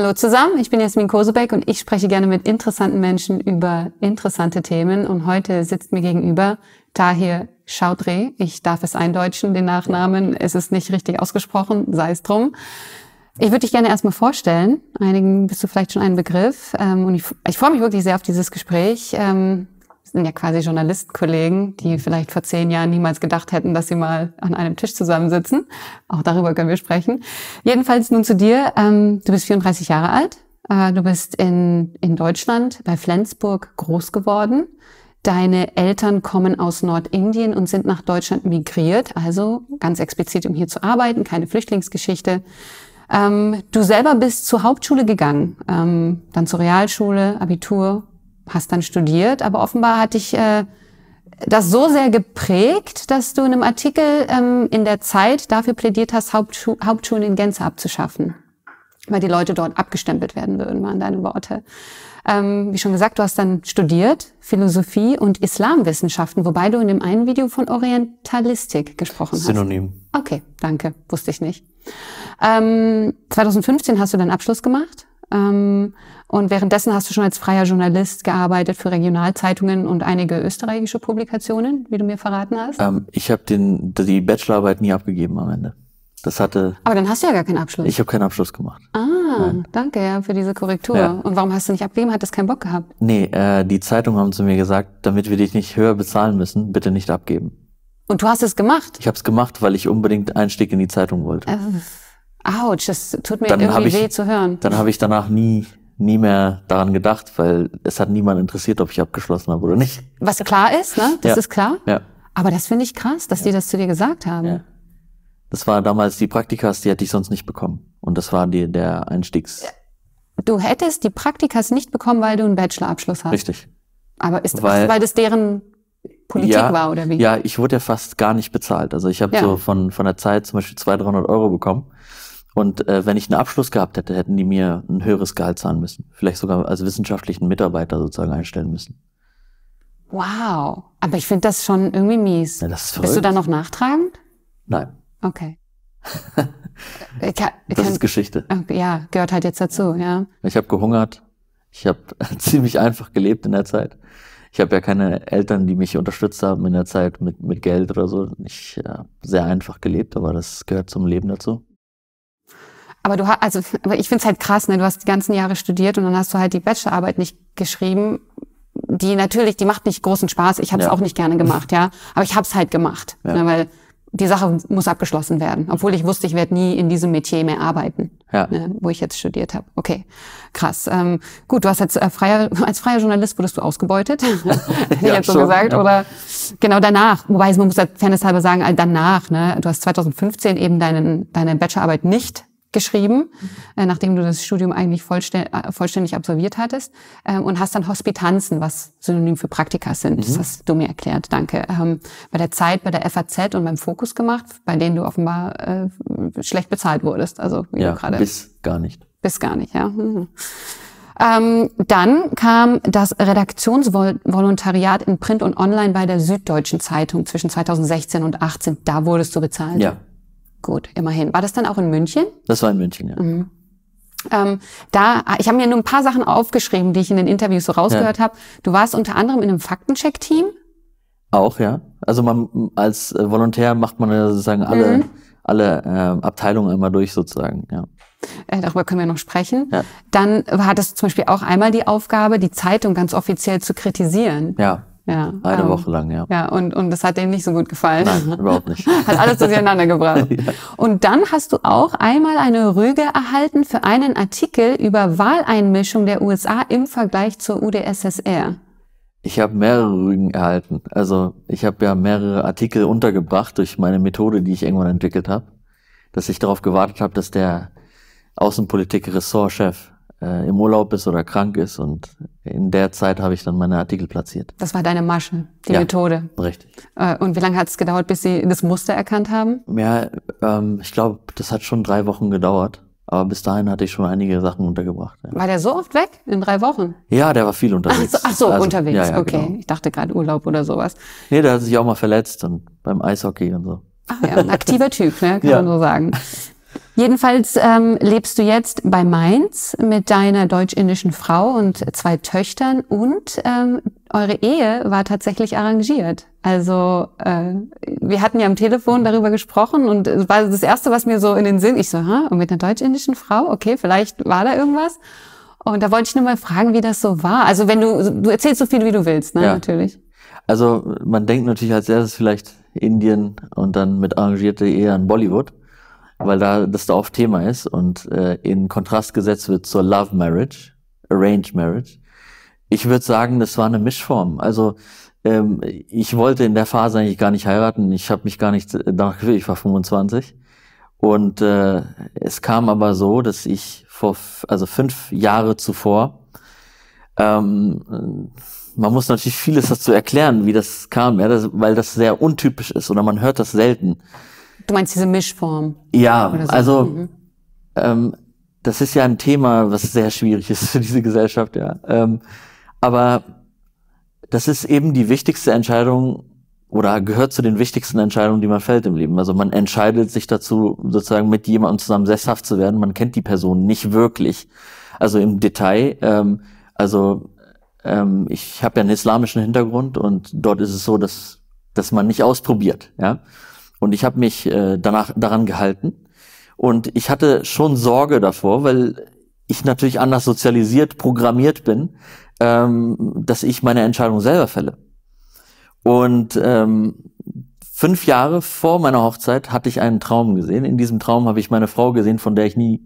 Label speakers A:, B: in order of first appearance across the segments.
A: Hallo zusammen, ich bin Jasmin Kosebeck und ich spreche gerne mit interessanten Menschen über interessante Themen. Und heute sitzt mir gegenüber Tahir Chaudhry. Ich darf es eindeutschen, den Nachnamen. Es ist nicht richtig ausgesprochen, sei es drum. Ich würde dich gerne erstmal vorstellen. Einigen bist du vielleicht schon ein Begriff. Ähm, und ich, ich freue mich wirklich sehr auf dieses Gespräch. Ähm, sind ja quasi Journalistkollegen, die vielleicht vor zehn Jahren niemals gedacht hätten, dass sie mal an einem Tisch zusammensitzen. Auch darüber können wir sprechen. Jedenfalls nun zu dir. Ähm, du bist 34 Jahre alt. Äh, du bist in, in Deutschland bei Flensburg groß geworden. Deine Eltern kommen aus Nordindien und sind nach Deutschland migriert, also ganz explizit, um hier zu arbeiten, keine Flüchtlingsgeschichte. Ähm, du selber bist zur Hauptschule gegangen, ähm, dann zur Realschule, Abitur hast dann studiert, aber offenbar hat dich äh, das so sehr geprägt, dass du in einem Artikel ähm, in der Zeit dafür plädiert hast, Hauptschu Hauptschulen in Gänze abzuschaffen, weil die Leute dort abgestempelt werden würden, waren deine Worte. Ähm, wie schon gesagt, du hast dann studiert Philosophie und Islamwissenschaften, wobei du in dem einen Video von Orientalistik gesprochen hast. Synonym. Okay, danke, wusste ich nicht. Ähm, 2015 hast du deinen Abschluss gemacht ähm, und währenddessen hast du schon als freier Journalist gearbeitet für Regionalzeitungen und einige österreichische Publikationen, wie du mir verraten hast.
B: Ähm, ich habe die Bachelorarbeit nie abgegeben am Ende. Das hatte.
A: Aber dann hast du ja gar keinen Abschluss. Ich
B: habe keinen Abschluss gemacht.
A: Ah, Nein. danke ja für diese Korrektur. Ja. Und warum hast du nicht abgegeben? Hat das keinen Bock gehabt?
B: Nee, äh, die Zeitungen haben zu mir gesagt, damit wir dich nicht höher bezahlen müssen, bitte nicht abgeben.
A: Und du hast es gemacht?
B: Ich habe es gemacht, weil ich unbedingt Einstieg in die Zeitung wollte.
A: Äh. Autsch, das tut mir dann irgendwie ich, weh zu hören. Dann habe
B: ich danach nie nie mehr daran gedacht, weil es hat niemand interessiert, ob ich abgeschlossen habe oder nicht.
A: Was klar ist, ne? Das ja. ist klar. Ja. Aber das finde ich krass, dass ja. die das zu dir gesagt haben. Ja.
B: Das war damals die Praktikas, die hätte ich sonst nicht bekommen. Und das war die, der Einstiegs.
A: Du hättest die Praktikas nicht bekommen, weil du einen Bachelorabschluss hast. Richtig. Aber ist weil, das, weil das deren Politik ja, war oder wie? Ja,
B: ich wurde ja fast gar nicht bezahlt. Also ich habe ja. so von, von der Zeit zum Beispiel 200, 300 Euro bekommen. Und äh, wenn ich einen Abschluss gehabt hätte, hätten die mir ein höheres Gehalt zahlen müssen. Vielleicht sogar als wissenschaftlichen Mitarbeiter sozusagen einstellen müssen.
A: Wow. Aber ich finde das schon irgendwie mies. Ja, das ist verrückt. Bist du da noch nachtragend? Nein. Okay. ich kann, ich das ist Geschichte. ja, gehört halt jetzt dazu, ja.
B: Ich habe gehungert. Ich habe ziemlich einfach gelebt in der Zeit. Ich habe ja keine Eltern, die mich unterstützt haben in der Zeit mit, mit Geld oder so. Ich äh, habe ja, sehr einfach gelebt, aber das gehört zum Leben dazu.
A: Aber du hast, also aber ich finde es halt krass, ne? Du hast die ganzen Jahre studiert und dann hast du halt die Bachelorarbeit nicht geschrieben. Die natürlich, die macht nicht großen Spaß. Ich habe es ja. auch nicht gerne gemacht, ja. Aber ich habe es halt gemacht, ja. ne? weil die Sache muss abgeschlossen werden, obwohl ich wusste, ich werde nie in diesem Metier mehr arbeiten, ja. ne, wo ich jetzt studiert habe. Okay, krass. Ähm, gut, du hast jetzt äh, freier, als freier Journalist wurdest du ausgebeutet, hätte ja, jetzt so schon, gesagt, ja. oder genau danach. Wobei man muss ja halber sagen, danach. Ne, du hast 2015 eben deinen, deine Bachelorarbeit nicht geschrieben, äh, nachdem du das Studium eigentlich vollständig, äh, vollständig absolviert hattest ähm, und hast dann Hospitanzen, was Synonym für Praktika sind. Mhm. Das hast du mir erklärt, danke. Ähm, bei der Zeit, bei der FAZ und beim Fokus gemacht, bei denen du offenbar äh, schlecht bezahlt wurdest. Also wie ja, gerade. Bis gar nicht. Bis gar nicht, ja. Mhm. Ähm, dann kam das Redaktionsvolontariat in Print und Online bei der Süddeutschen Zeitung zwischen 2016 und 2018. Da wurdest du bezahlt. Ja. Gut, immerhin. War das dann auch in München?
B: Das war in München, ja.
A: Mhm. Ähm, da, ah, ich habe mir nur ein paar Sachen aufgeschrieben, die ich in den Interviews so rausgehört ja. habe. Du warst unter anderem in einem Faktencheck-Team.
B: Auch, ja. Also man als äh, Volontär macht man ja sozusagen alle, mhm. alle äh, Abteilungen einmal durch sozusagen, ja.
A: Äh, darüber können wir noch sprechen. Ja. Dann hattest du zum Beispiel auch einmal die Aufgabe, die Zeitung ganz offiziell zu kritisieren.
B: Ja. Ja, Eine ähm, Woche lang, ja. Ja,
A: und, und das hat dem nicht so gut gefallen. Nein,
B: überhaupt nicht. hat alles durcheinander
A: gebracht. ja. Und dann hast du auch einmal eine Rüge erhalten für einen Artikel über Wahleinmischung der USA im Vergleich zur UdSSR.
B: Ich habe mehrere Rügen erhalten. Also ich habe ja mehrere Artikel untergebracht durch meine Methode, die ich irgendwann entwickelt habe, dass ich darauf gewartet habe, dass der Außenpolitik-Ressortchef äh, im Urlaub ist oder krank ist. Und in der Zeit habe ich dann meine Artikel platziert.
A: Das war deine Masche, die ja, Methode. Richtig. Äh, und wie lange hat es gedauert, bis Sie das Muster erkannt haben?
B: Ja, ähm, ich glaube, das hat schon drei Wochen gedauert. Aber bis dahin hatte ich schon einige Sachen untergebracht. Ja.
A: War der so oft weg in drei Wochen?
B: Ja, der war viel unterwegs. Ach so, ach so also, unterwegs, ja, ja, okay. Genau.
A: Ich dachte gerade Urlaub oder sowas.
B: Nee, der hat sich auch mal verletzt und beim Eishockey und so.
A: Ach ja, ein aktiver Typ, ne, kann man so sagen. Jedenfalls ähm, lebst du jetzt bei Mainz mit deiner deutsch-indischen Frau und zwei Töchtern und ähm, eure Ehe war tatsächlich arrangiert. Also äh, wir hatten ja am Telefon darüber gesprochen und es war das Erste, was mir so in den Sinn, ich so, ha, mit einer deutsch-indischen Frau, okay, vielleicht war da irgendwas. Und da wollte ich nur mal fragen, wie das so war. Also wenn du, du erzählst so viel, wie du willst, ne, ja. natürlich.
B: Also man denkt natürlich als erstes vielleicht Indien und dann mit arrangierte Ehe an Bollywood weil da das da oft Thema ist und äh, in Kontrast gesetzt wird zur Love Marriage, Arranged Marriage. Ich würde sagen, das war eine Mischform. Also ähm, ich wollte in der Phase eigentlich gar nicht heiraten. Ich habe mich gar nicht äh, danach gefühlt. Ich war 25 und äh, es kam aber so, dass ich vor also fünf Jahre zuvor ähm, man muss natürlich vieles dazu erklären, wie das kam, ja, das, weil das sehr untypisch ist oder man hört das selten.
A: Du meinst diese Mischform?
B: Ja, so. also mhm. ähm, das ist ja ein Thema, was sehr schwierig ist für diese Gesellschaft, ja. Ähm, aber das ist eben die wichtigste Entscheidung oder gehört zu den wichtigsten Entscheidungen, die man fällt im Leben. Also man entscheidet sich dazu, sozusagen mit jemandem zusammen sesshaft zu werden. Man kennt die Person nicht wirklich. Also im Detail. Ähm, also ähm, ich habe ja einen islamischen Hintergrund und dort ist es so, dass dass man nicht ausprobiert. Ja, und ich habe mich äh, danach daran gehalten. Und ich hatte schon Sorge davor, weil ich natürlich anders sozialisiert, programmiert bin, ähm, dass ich meine Entscheidung selber fälle. Und ähm, fünf Jahre vor meiner Hochzeit hatte ich einen Traum gesehen. In diesem Traum habe ich meine Frau gesehen, von der ich nie,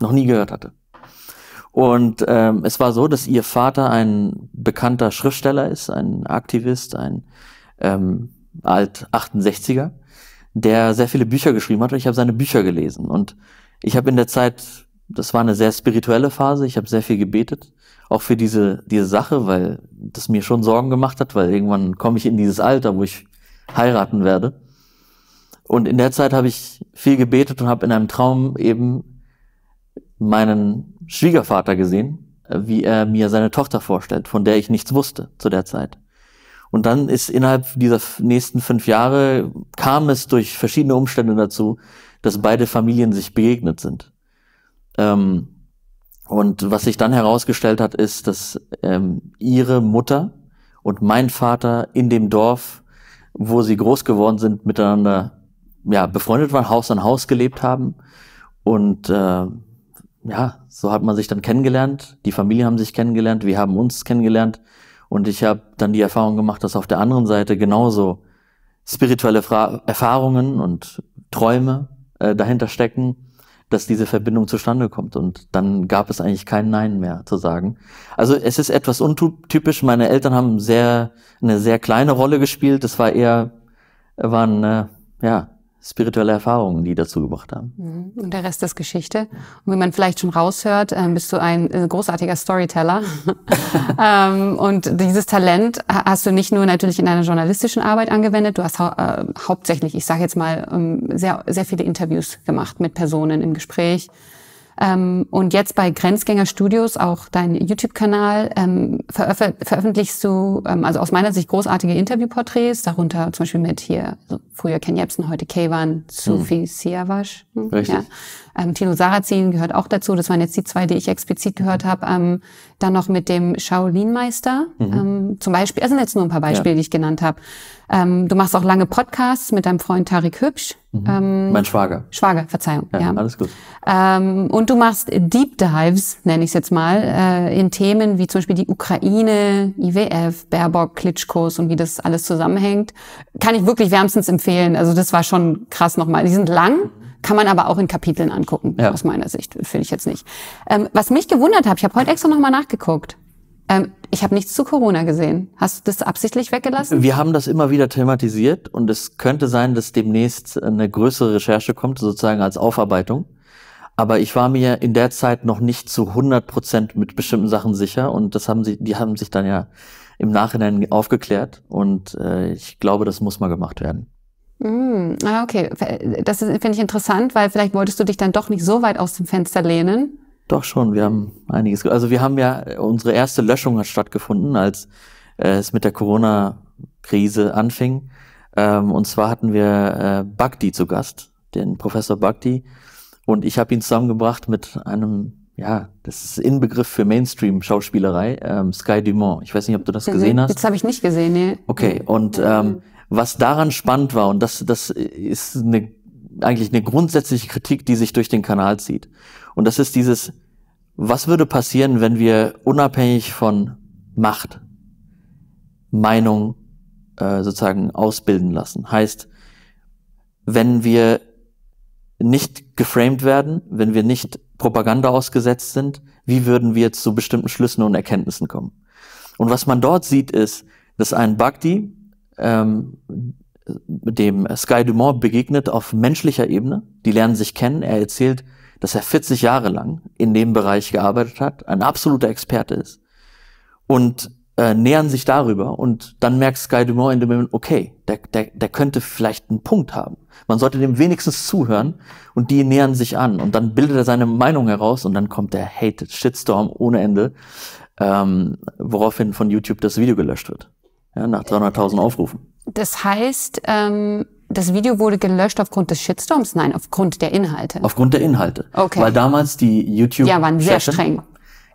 B: noch nie gehört hatte. Und ähm, es war so, dass ihr Vater ein bekannter Schriftsteller ist, ein Aktivist, ein ähm, alt 68er, der sehr viele Bücher geschrieben hat und ich habe seine Bücher gelesen. Und ich habe in der Zeit, das war eine sehr spirituelle Phase, ich habe sehr viel gebetet, auch für diese, diese Sache, weil das mir schon Sorgen gemacht hat, weil irgendwann komme ich in dieses Alter, wo ich heiraten werde. Und in der Zeit habe ich viel gebetet und habe in einem Traum eben meinen Schwiegervater gesehen, wie er mir seine Tochter vorstellt, von der ich nichts wusste zu der Zeit. Und dann ist innerhalb dieser nächsten fünf Jahre kam es durch verschiedene Umstände dazu, dass beide Familien sich begegnet sind. Ähm, und was sich dann herausgestellt hat, ist, dass ähm, ihre Mutter und mein Vater in dem Dorf, wo sie groß geworden sind, miteinander ja, befreundet waren, Haus an Haus gelebt haben. Und äh, ja, so hat man sich dann kennengelernt. Die Familie haben sich kennengelernt, wir haben uns kennengelernt. Und ich habe dann die Erfahrung gemacht, dass auf der anderen Seite genauso spirituelle Fra Erfahrungen und Träume äh, dahinter stecken, dass diese Verbindung zustande kommt. Und dann gab es eigentlich kein Nein mehr zu sagen. Also es ist etwas untypisch. Meine Eltern haben sehr eine sehr kleine Rolle gespielt. Das war eher waren äh, ja spirituelle Erfahrungen, die dazu gebracht haben.
A: Mhm. Und der Rest ist Geschichte. Und wie man vielleicht schon raushört, ähm, bist du ein äh, großartiger Storyteller. Ähm, und dieses Talent hast du nicht nur natürlich in deiner journalistischen Arbeit angewendet, du hast hau äh, hauptsächlich, ich sage jetzt mal, ähm, sehr, sehr viele Interviews gemacht mit Personen im Gespräch. Ähm, und jetzt bei Grenzgänger Studios, auch dein YouTube-Kanal, ähm, veröf veröffentlichst du, ähm, also aus meiner Sicht großartige Interviewporträts, darunter zum Beispiel mit hier, also früher Ken Jebsen, heute Kevan, Sufi hm. Siavash. Hm, Richtig. Ja. Ähm, Tino Sarrazin gehört auch dazu. Das waren jetzt die zwei, die ich explizit gehört habe. Ähm, dann noch mit dem Shaolin-Meister mhm. ähm, zum Beispiel. Das sind jetzt nur ein paar Beispiele, ja. die ich genannt habe. Ähm, du machst auch lange Podcasts mit deinem Freund Tarik Hübsch. Mhm. Ähm, mein Schwager. Schwager, Verzeihung. Ja, ja. alles gut. Ähm, und du machst Deep Dives, nenne ich es jetzt mal, äh, in Themen wie zum Beispiel die Ukraine, IWF, Baerbock, Klitschkos und wie das alles zusammenhängt. Kann ich wirklich wärmstens empfehlen. Also das war schon krass nochmal. Die sind lang, kann man aber auch in Kapiteln angucken, ja. aus meiner Sicht, finde ich jetzt nicht. Ähm, was mich gewundert hat, ich habe heute extra nochmal nachgeguckt. Ähm, ich habe nichts zu Corona gesehen. Hast du das absichtlich weggelassen? Wir haben
B: das immer wieder thematisiert und es könnte sein, dass demnächst eine größere Recherche kommt, sozusagen als Aufarbeitung. Aber ich war mir in der Zeit noch nicht zu 100 Prozent mit bestimmten Sachen sicher und das haben sie, die haben sich dann ja im Nachhinein aufgeklärt und äh, ich glaube, das muss mal gemacht werden.
A: Mm, ah, okay. Äh, das finde ich interessant, weil vielleicht wolltest du dich dann doch nicht so weit aus dem Fenster lehnen.
B: Doch schon, wir haben einiges. Also wir haben ja, äh, unsere erste Löschung hat stattgefunden, als äh, es mit der Corona-Krise anfing. Ähm, und zwar hatten wir äh, Bhakti zu Gast, den Professor Bhakti. Und ich habe ihn zusammengebracht mit einem, ja, das ist Inbegriff für Mainstream-Schauspielerei, ähm, Sky Dumont. Ich weiß nicht, ob du das gesehen hast. Das habe
A: ich nicht gesehen, nee. Okay,
B: und ähm, was daran spannend war, und das, das ist eine, eigentlich eine grundsätzliche Kritik, die sich durch den Kanal zieht. Und das ist dieses, was würde passieren, wenn wir unabhängig von Macht, Meinung äh, sozusagen ausbilden lassen? Heißt, wenn wir nicht geframed werden, wenn wir nicht Propaganda ausgesetzt sind, wie würden wir zu bestimmten Schlüssen und Erkenntnissen kommen? Und was man dort sieht, ist, dass ein Bhakti ähm, dem Sky Dumont begegnet auf menschlicher Ebene. Die lernen sich kennen. Er erzählt, dass er 40 Jahre lang in dem Bereich gearbeitet hat, ein absoluter Experte ist. Und äh, nähern sich darüber und dann merkt Sky Dumont in dem Moment, okay, der, der, der könnte vielleicht einen Punkt haben. Man sollte dem wenigstens zuhören und die nähern sich an und dann bildet er seine Meinung heraus und dann kommt der Hated Shitstorm ohne Ende, ähm, woraufhin von YouTube das Video gelöscht wird ja, nach 300.000 Aufrufen.
A: Das heißt, ähm, das Video wurde gelöscht aufgrund des Shitstorms? Nein, aufgrund der Inhalte.
B: Aufgrund der Inhalte. Okay. Weil damals die YouTube ja, waren sehr streng.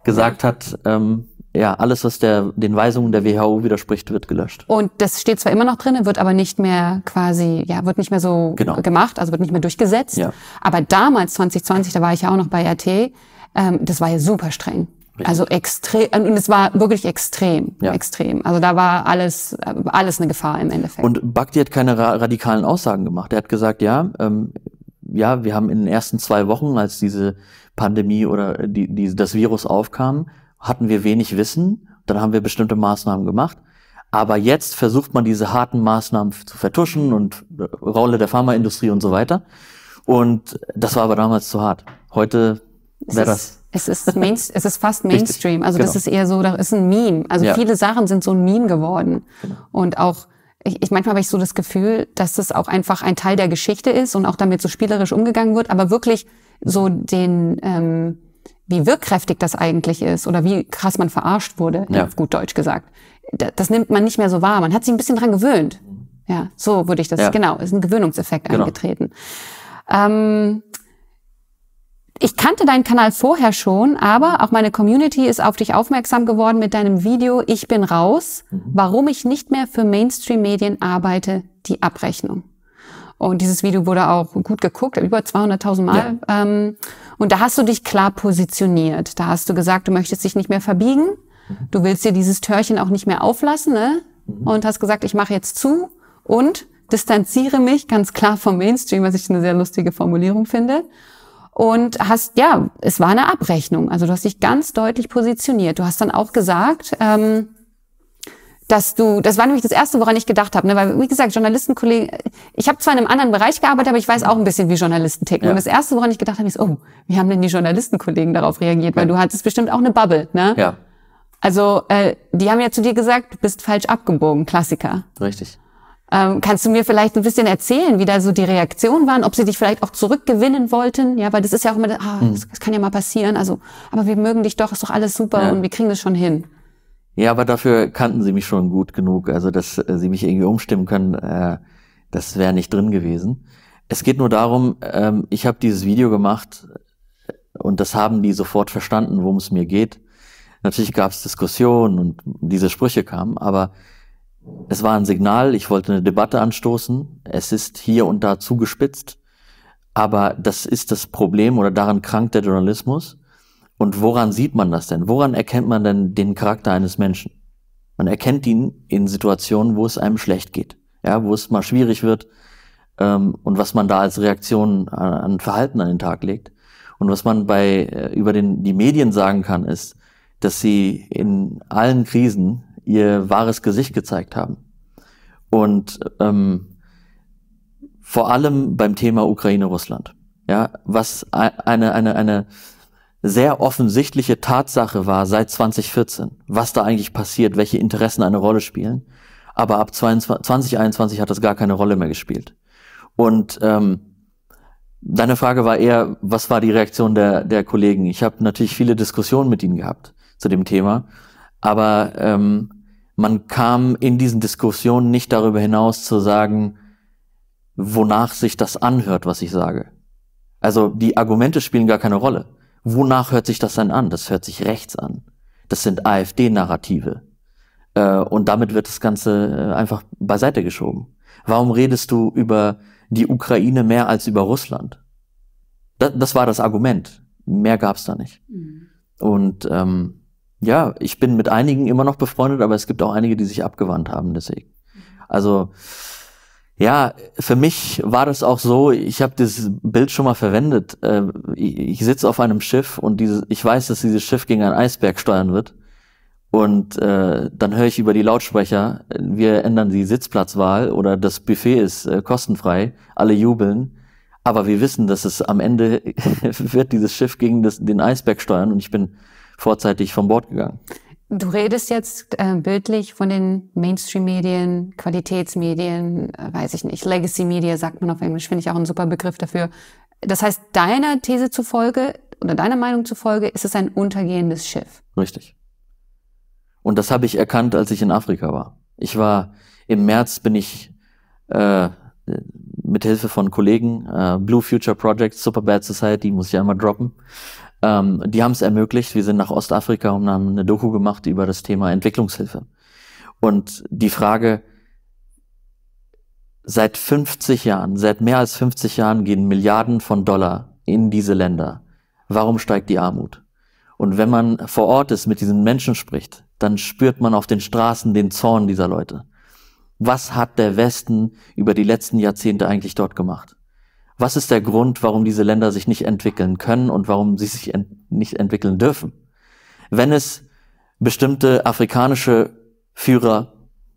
B: gesagt hat, ähm, ja, alles, was der, den Weisungen der WHO widerspricht, wird
A: gelöscht. Und das steht zwar immer noch drin, wird aber nicht mehr quasi, ja, wird nicht mehr so genau. gemacht, also wird nicht mehr durchgesetzt. Ja. Aber damals, 2020, da war ich ja auch noch bei RT, ähm, das war ja super streng. Also extrem, äh, und es war wirklich extrem, ja. extrem. Also da war alles, äh, alles eine Gefahr im Endeffekt.
B: Und Bhakti hat keine ra radikalen Aussagen gemacht. Er hat gesagt, ja, ähm, ja, wir haben in den ersten zwei Wochen, als diese Pandemie oder die, die, das Virus aufkam, hatten wir wenig Wissen, dann haben wir bestimmte Maßnahmen gemacht. Aber jetzt versucht man diese harten Maßnahmen zu vertuschen und äh, Rolle der Pharmaindustrie und so weiter. Und das war aber damals zu hart. Heute wäre das
A: es ist, Main es ist fast Mainstream. Also genau. das ist eher so, das ist ein Meme. Also ja. viele Sachen sind so ein Meme geworden. Genau. Und auch, ich, ich manchmal habe ich so das Gefühl, dass das auch einfach ein Teil der Geschichte ist und auch damit so spielerisch umgegangen wird, aber wirklich so den, ähm, wie wirkkräftig das eigentlich ist oder wie krass man verarscht wurde, ja. auf gut Deutsch gesagt. Das, das nimmt man nicht mehr so wahr. Man hat sich ein bisschen dran gewöhnt. Ja, so würde ich das, ja. genau, ist ein Gewöhnungseffekt genau. eingetreten. Ähm, ich kannte deinen Kanal vorher schon, aber auch meine Community ist auf dich aufmerksam geworden mit deinem Video Ich bin raus, mhm. warum ich nicht mehr für Mainstream-Medien arbeite, die Abrechnung. Und dieses Video wurde auch gut geguckt, über 200.000 Mal. Ja. Ähm, und da hast du dich klar positioniert. Da hast du gesagt, du möchtest dich nicht mehr verbiegen. Mhm. Du willst dir dieses Törchen auch nicht mehr auflassen. Ne? Mhm. Und hast gesagt, ich mache jetzt zu und distanziere mich ganz klar vom Mainstream, was ich eine sehr lustige Formulierung finde und hast, ja, es war eine Abrechnung. Also du hast dich ganz deutlich positioniert. Du hast dann auch gesagt, ähm, dass du, das war nämlich das Erste, woran ich gedacht habe, ne? weil wie gesagt, Journalistenkollegen, ich habe zwar in einem anderen Bereich gearbeitet, aber ich weiß auch ein bisschen, wie Journalisten ticken. Ja. Und das Erste, woran ich gedacht habe, ist, oh, wie haben denn die Journalistenkollegen darauf reagiert? Weil du hattest bestimmt auch eine Bubble, ne? Ja. Also äh, die haben ja zu dir gesagt, du bist falsch abgebogen, Klassiker. Richtig. Ähm, kannst du mir vielleicht ein bisschen erzählen, wie da so die Reaktionen waren, ob sie dich vielleicht auch zurückgewinnen wollten? Ja, weil das ist ja auch immer, ah, hm. das, das, kann ja mal passieren. Also, aber wir mögen dich doch, ist doch alles super ja. und wir kriegen das schon hin.
B: Ja, aber dafür kannten sie mich schon gut genug, also dass äh, sie mich irgendwie umstimmen können, äh, das wäre nicht drin gewesen. Es geht nur darum, ähm, ich habe dieses Video gemacht äh, und das haben die sofort verstanden, worum es mir geht. Natürlich gab es Diskussionen und diese Sprüche kamen, aber es war ein Signal, ich wollte eine Debatte anstoßen. Es ist hier und da zugespitzt. Aber das ist das Problem oder daran krankt der Journalismus. Und woran sieht man das denn? Woran erkennt man denn den Charakter eines Menschen? Man erkennt ihn in Situationen, wo es einem schlecht geht, ja, wo es mal schwierig wird ähm, und was man da als Reaktion an, an, Verhalten an den Tag legt. Und was man bei äh, über den die Medien sagen kann, ist, dass sie in allen Krisen ihr wahres Gesicht gezeigt haben. Und ähm, vor allem beim Thema Ukraine-Russland. Ja, was eine, eine, eine sehr offensichtliche Tatsache war seit 2014, was da eigentlich passiert, welche Interessen eine Rolle spielen. Aber ab 2022, 2021 hat das gar keine Rolle mehr gespielt. Und ähm, deine Frage war eher, was war die Reaktion der, der Kollegen? Ich habe natürlich viele Diskussionen mit ihnen gehabt zu dem Thema, aber ähm, man kam in diesen Diskussionen nicht darüber hinaus zu sagen, wonach sich das anhört, was ich sage. Also die Argumente spielen gar keine Rolle. Wonach hört sich das denn an? Das hört sich rechts an. Das sind AfD-Narrative. Äh, und damit wird das Ganze äh, einfach beiseite geschoben. Warum redest du über die Ukraine mehr als über Russland? Das, war das Argument. Mehr gab's da nicht. Mhm. Und ähm, ja, ich bin mit einigen immer noch befreundet, aber es gibt auch einige, die sich abgewandt haben, deswegen. Also ja, für mich war das auch so, ich habe dieses Bild schon mal verwendet. Ähm, ich sitze auf einem Schiff und dieses, ich weiß, dass dieses Schiff gegen einen Eisberg steuern wird. Und äh, dann höre ich über die Lautsprecher, wir ändern die Sitzplatzwahl oder das Buffet ist äh, kostenfrei, alle jubeln. Aber wir wissen, dass es am Ende wird dieses Schiff gegen das, den Eisberg steuern und ich bin vorzeitig von Bord gegangen.
A: Du redest jetzt äh, bildlich von den Mainstream-Medien, Qualitätsmedien, äh, weiß ich nicht, Legacy-Media sagt man auf Englisch, finde ich auch ein super Begriff dafür. Das heißt, deiner These zufolge oder deiner Meinung zufolge ist es ein untergehendes Schiff.
B: Richtig. Und das habe ich erkannt, als ich in Afrika war. Ich war im März bin ich äh, mit Hilfe von Kollegen äh, Blue Future Project, Superbad Society, muss ich einmal droppen, ähm, die haben es ermöglicht. Wir sind nach Ostafrika und haben eine Doku gemacht über das Thema Entwicklungshilfe. Und die Frage, seit 50 Jahren, seit mehr als 50 Jahren gehen Milliarden von Dollar in diese Länder. Warum steigt die Armut? Und wenn man vor Ort ist, mit diesen Menschen spricht, dann spürt man auf den Straßen den Zorn dieser Leute. Was hat der Westen über die letzten Jahrzehnte eigentlich dort gemacht? Was ist der Grund, warum diese Länder sich nicht entwickeln können und warum sie sich ent nicht entwickeln dürfen? Wenn es bestimmte afrikanische Führer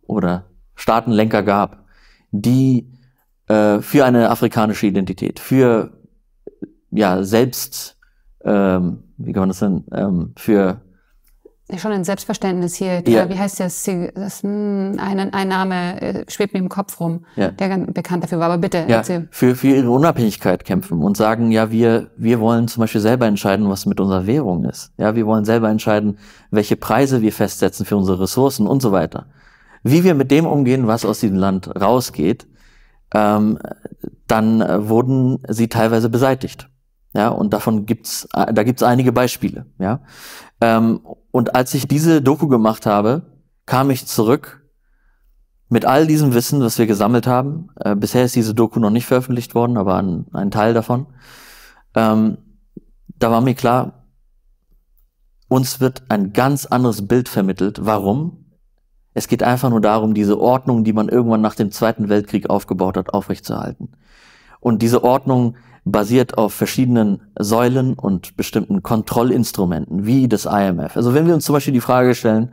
B: oder Staatenlenker gab, die äh, für eine afrikanische Identität, für ja selbst, ähm, wie kann man das denn, ähm, für
A: schon ein Selbstverständnis hier. Der, ja. Wie heißt das? Das, hm, mh, ein, ein Name äh, schwebt mir im Kopf rum, ja. der bekannt dafür war. Aber bitte, ja, Für,
B: für ihre Unabhängigkeit kämpfen und sagen, ja, wir, wir wollen zum Beispiel selber entscheiden, was mit unserer Währung ist. Ja, wir wollen selber entscheiden, welche Preise wir festsetzen für unsere Ressourcen und so weiter. Wie wir mit dem umgehen, was aus diesem Land rausgeht, ähm, dann äh, wurden sie teilweise beseitigt. Ja, und davon gibt's, äh, da gibt's einige Beispiele. Ja, ähm, und als ich diese Doku gemacht habe, kam ich zurück mit all diesem Wissen, was wir gesammelt haben. Äh, bisher ist diese Doku noch nicht veröffentlicht worden, aber ein, ein Teil davon. Ähm, da war mir klar, uns wird ein ganz anderes Bild vermittelt. Warum? Es geht einfach nur darum, diese Ordnung, die man irgendwann nach dem Zweiten Weltkrieg aufgebaut hat, aufrechtzuerhalten. Und diese Ordnung basiert auf verschiedenen Säulen und bestimmten Kontrollinstrumenten, wie das IMF. Also wenn wir uns zum Beispiel die Frage stellen,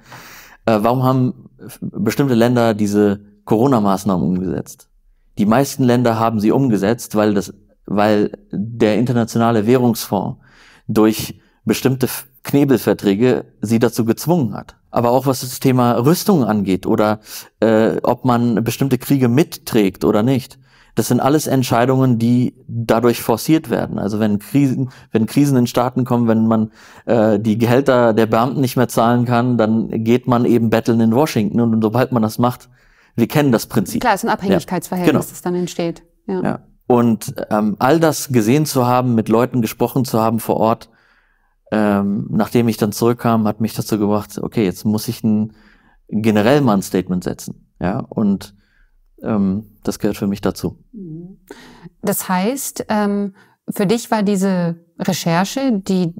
B: äh, warum haben bestimmte Länder diese Corona-Maßnahmen umgesetzt? Die meisten Länder haben sie umgesetzt, weil das, weil der internationale Währungsfonds durch bestimmte Knebelverträge sie dazu gezwungen hat. Aber auch was das Thema Rüstung angeht oder äh, ob man bestimmte Kriege mitträgt oder nicht. Das sind alles Entscheidungen, die dadurch forciert werden. Also wenn Krisen, wenn Krisen in Staaten kommen, wenn man äh, die Gehälter der Beamten nicht mehr zahlen kann, dann geht man eben betteln in Washington. Und, sobald man das macht, wir kennen das Prinzip. Klar, es ist ein Abhängigkeitsverhältnis, ja, genau. das
A: dann entsteht. Ja. ja.
B: Und ähm, all das gesehen zu haben, mit Leuten gesprochen zu haben vor Ort, ähm, nachdem ich dann zurückkam, hat mich dazu gebracht, okay, jetzt muss ich ein, generell mal ein Statement setzen. Ja, und ähm, das gehört für mich dazu.
A: Das heißt, ähm, für dich war diese Recherche, die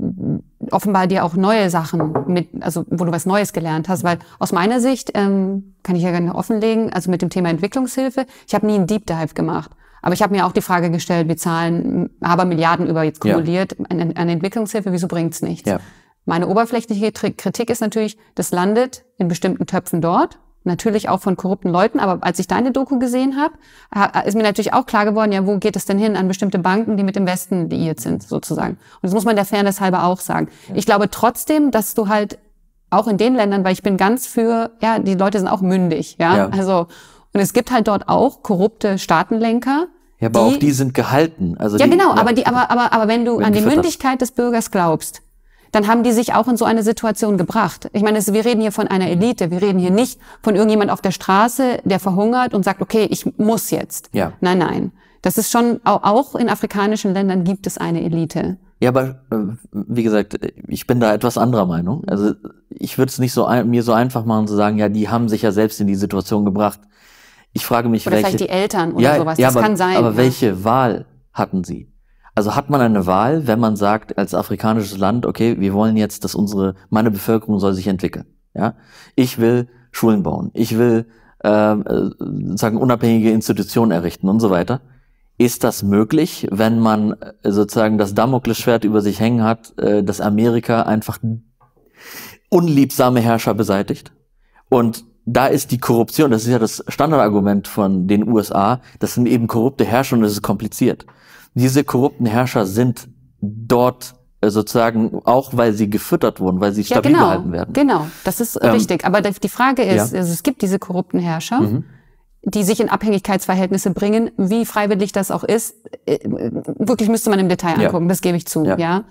A: offenbar dir auch neue Sachen mit, also wo du was Neues gelernt hast, weil aus meiner Sicht ähm, kann ich ja gerne offenlegen, also mit dem Thema Entwicklungshilfe, ich habe nie einen Deep Dive gemacht. Aber ich habe mir auch die Frage gestellt, wir zahlen aber Milliarden über jetzt kumuliert ja. an, an, Entwicklungshilfe, wieso bringt's nichts? Ja. Meine oberflächliche Kritik ist natürlich, das landet in bestimmten Töpfen dort, natürlich auch von korrupten Leuten, aber als ich deine Doku gesehen habe, ist mir natürlich auch klar geworden, ja, wo geht es denn hin an bestimmte Banken, die mit dem Westen liiert sind, sozusagen. Und das muss man der Fairness halber auch sagen. Ich glaube trotzdem, dass du halt auch in den Ländern, weil ich bin ganz für, ja, die Leute sind auch mündig, ja. ja. Also, und es gibt halt dort auch korrupte Staatenlenker, ja, aber die, auch die
B: sind gehalten. Also ja, die, genau, ja. aber
A: die, aber, aber, aber wenn du an die Mündigkeit des Bürgers glaubst, dann haben die sich auch in so eine Situation gebracht. Ich meine, es, wir reden hier von einer Elite, wir reden hier nicht von irgendjemand auf der Straße, der verhungert und sagt, okay, ich muss jetzt. Ja. Nein, nein. Das ist schon, auch in afrikanischen Ländern gibt es eine Elite.
B: Ja, aber äh, wie gesagt, ich bin da etwas anderer Meinung. Also ich würde es nicht so ein, mir so einfach machen zu sagen, ja, die haben sich ja selbst in die Situation gebracht. Ich frage mich, oder welche vielleicht die Eltern oder ja, sowas. Ja, das aber, kann sein. Aber ja. welche Wahl hatten sie? Also hat man eine Wahl, wenn man sagt, als afrikanisches Land, okay, wir wollen jetzt, dass unsere, meine Bevölkerung soll sich entwickeln. Ja? Ich will Schulen bauen, ich will ähm, äh, sagen unabhängige Institutionen errichten und so weiter. Ist das möglich, wenn man äh, sozusagen das Damoklesschwert über sich hängen hat, äh, dass Amerika einfach unliebsame Herrscher beseitigt? Und da ist die Korruption, das ist ja das Standardargument von den USA, das sind eben korrupte Herrscher und es ist kompliziert diese korrupten Herrscher sind dort äh, sozusagen auch, weil sie gefüttert wurden, weil sie stabil ja, genau, gehalten werden. Genau,
A: das ist äh, ähm, richtig. Aber die Frage ist, ja. also es gibt diese korrupten Herrscher. Mhm die sich in Abhängigkeitsverhältnisse bringen, wie freiwillig das auch ist, äh, wirklich müsste man im Detail angucken, ja. das gebe ich zu, ja. ja.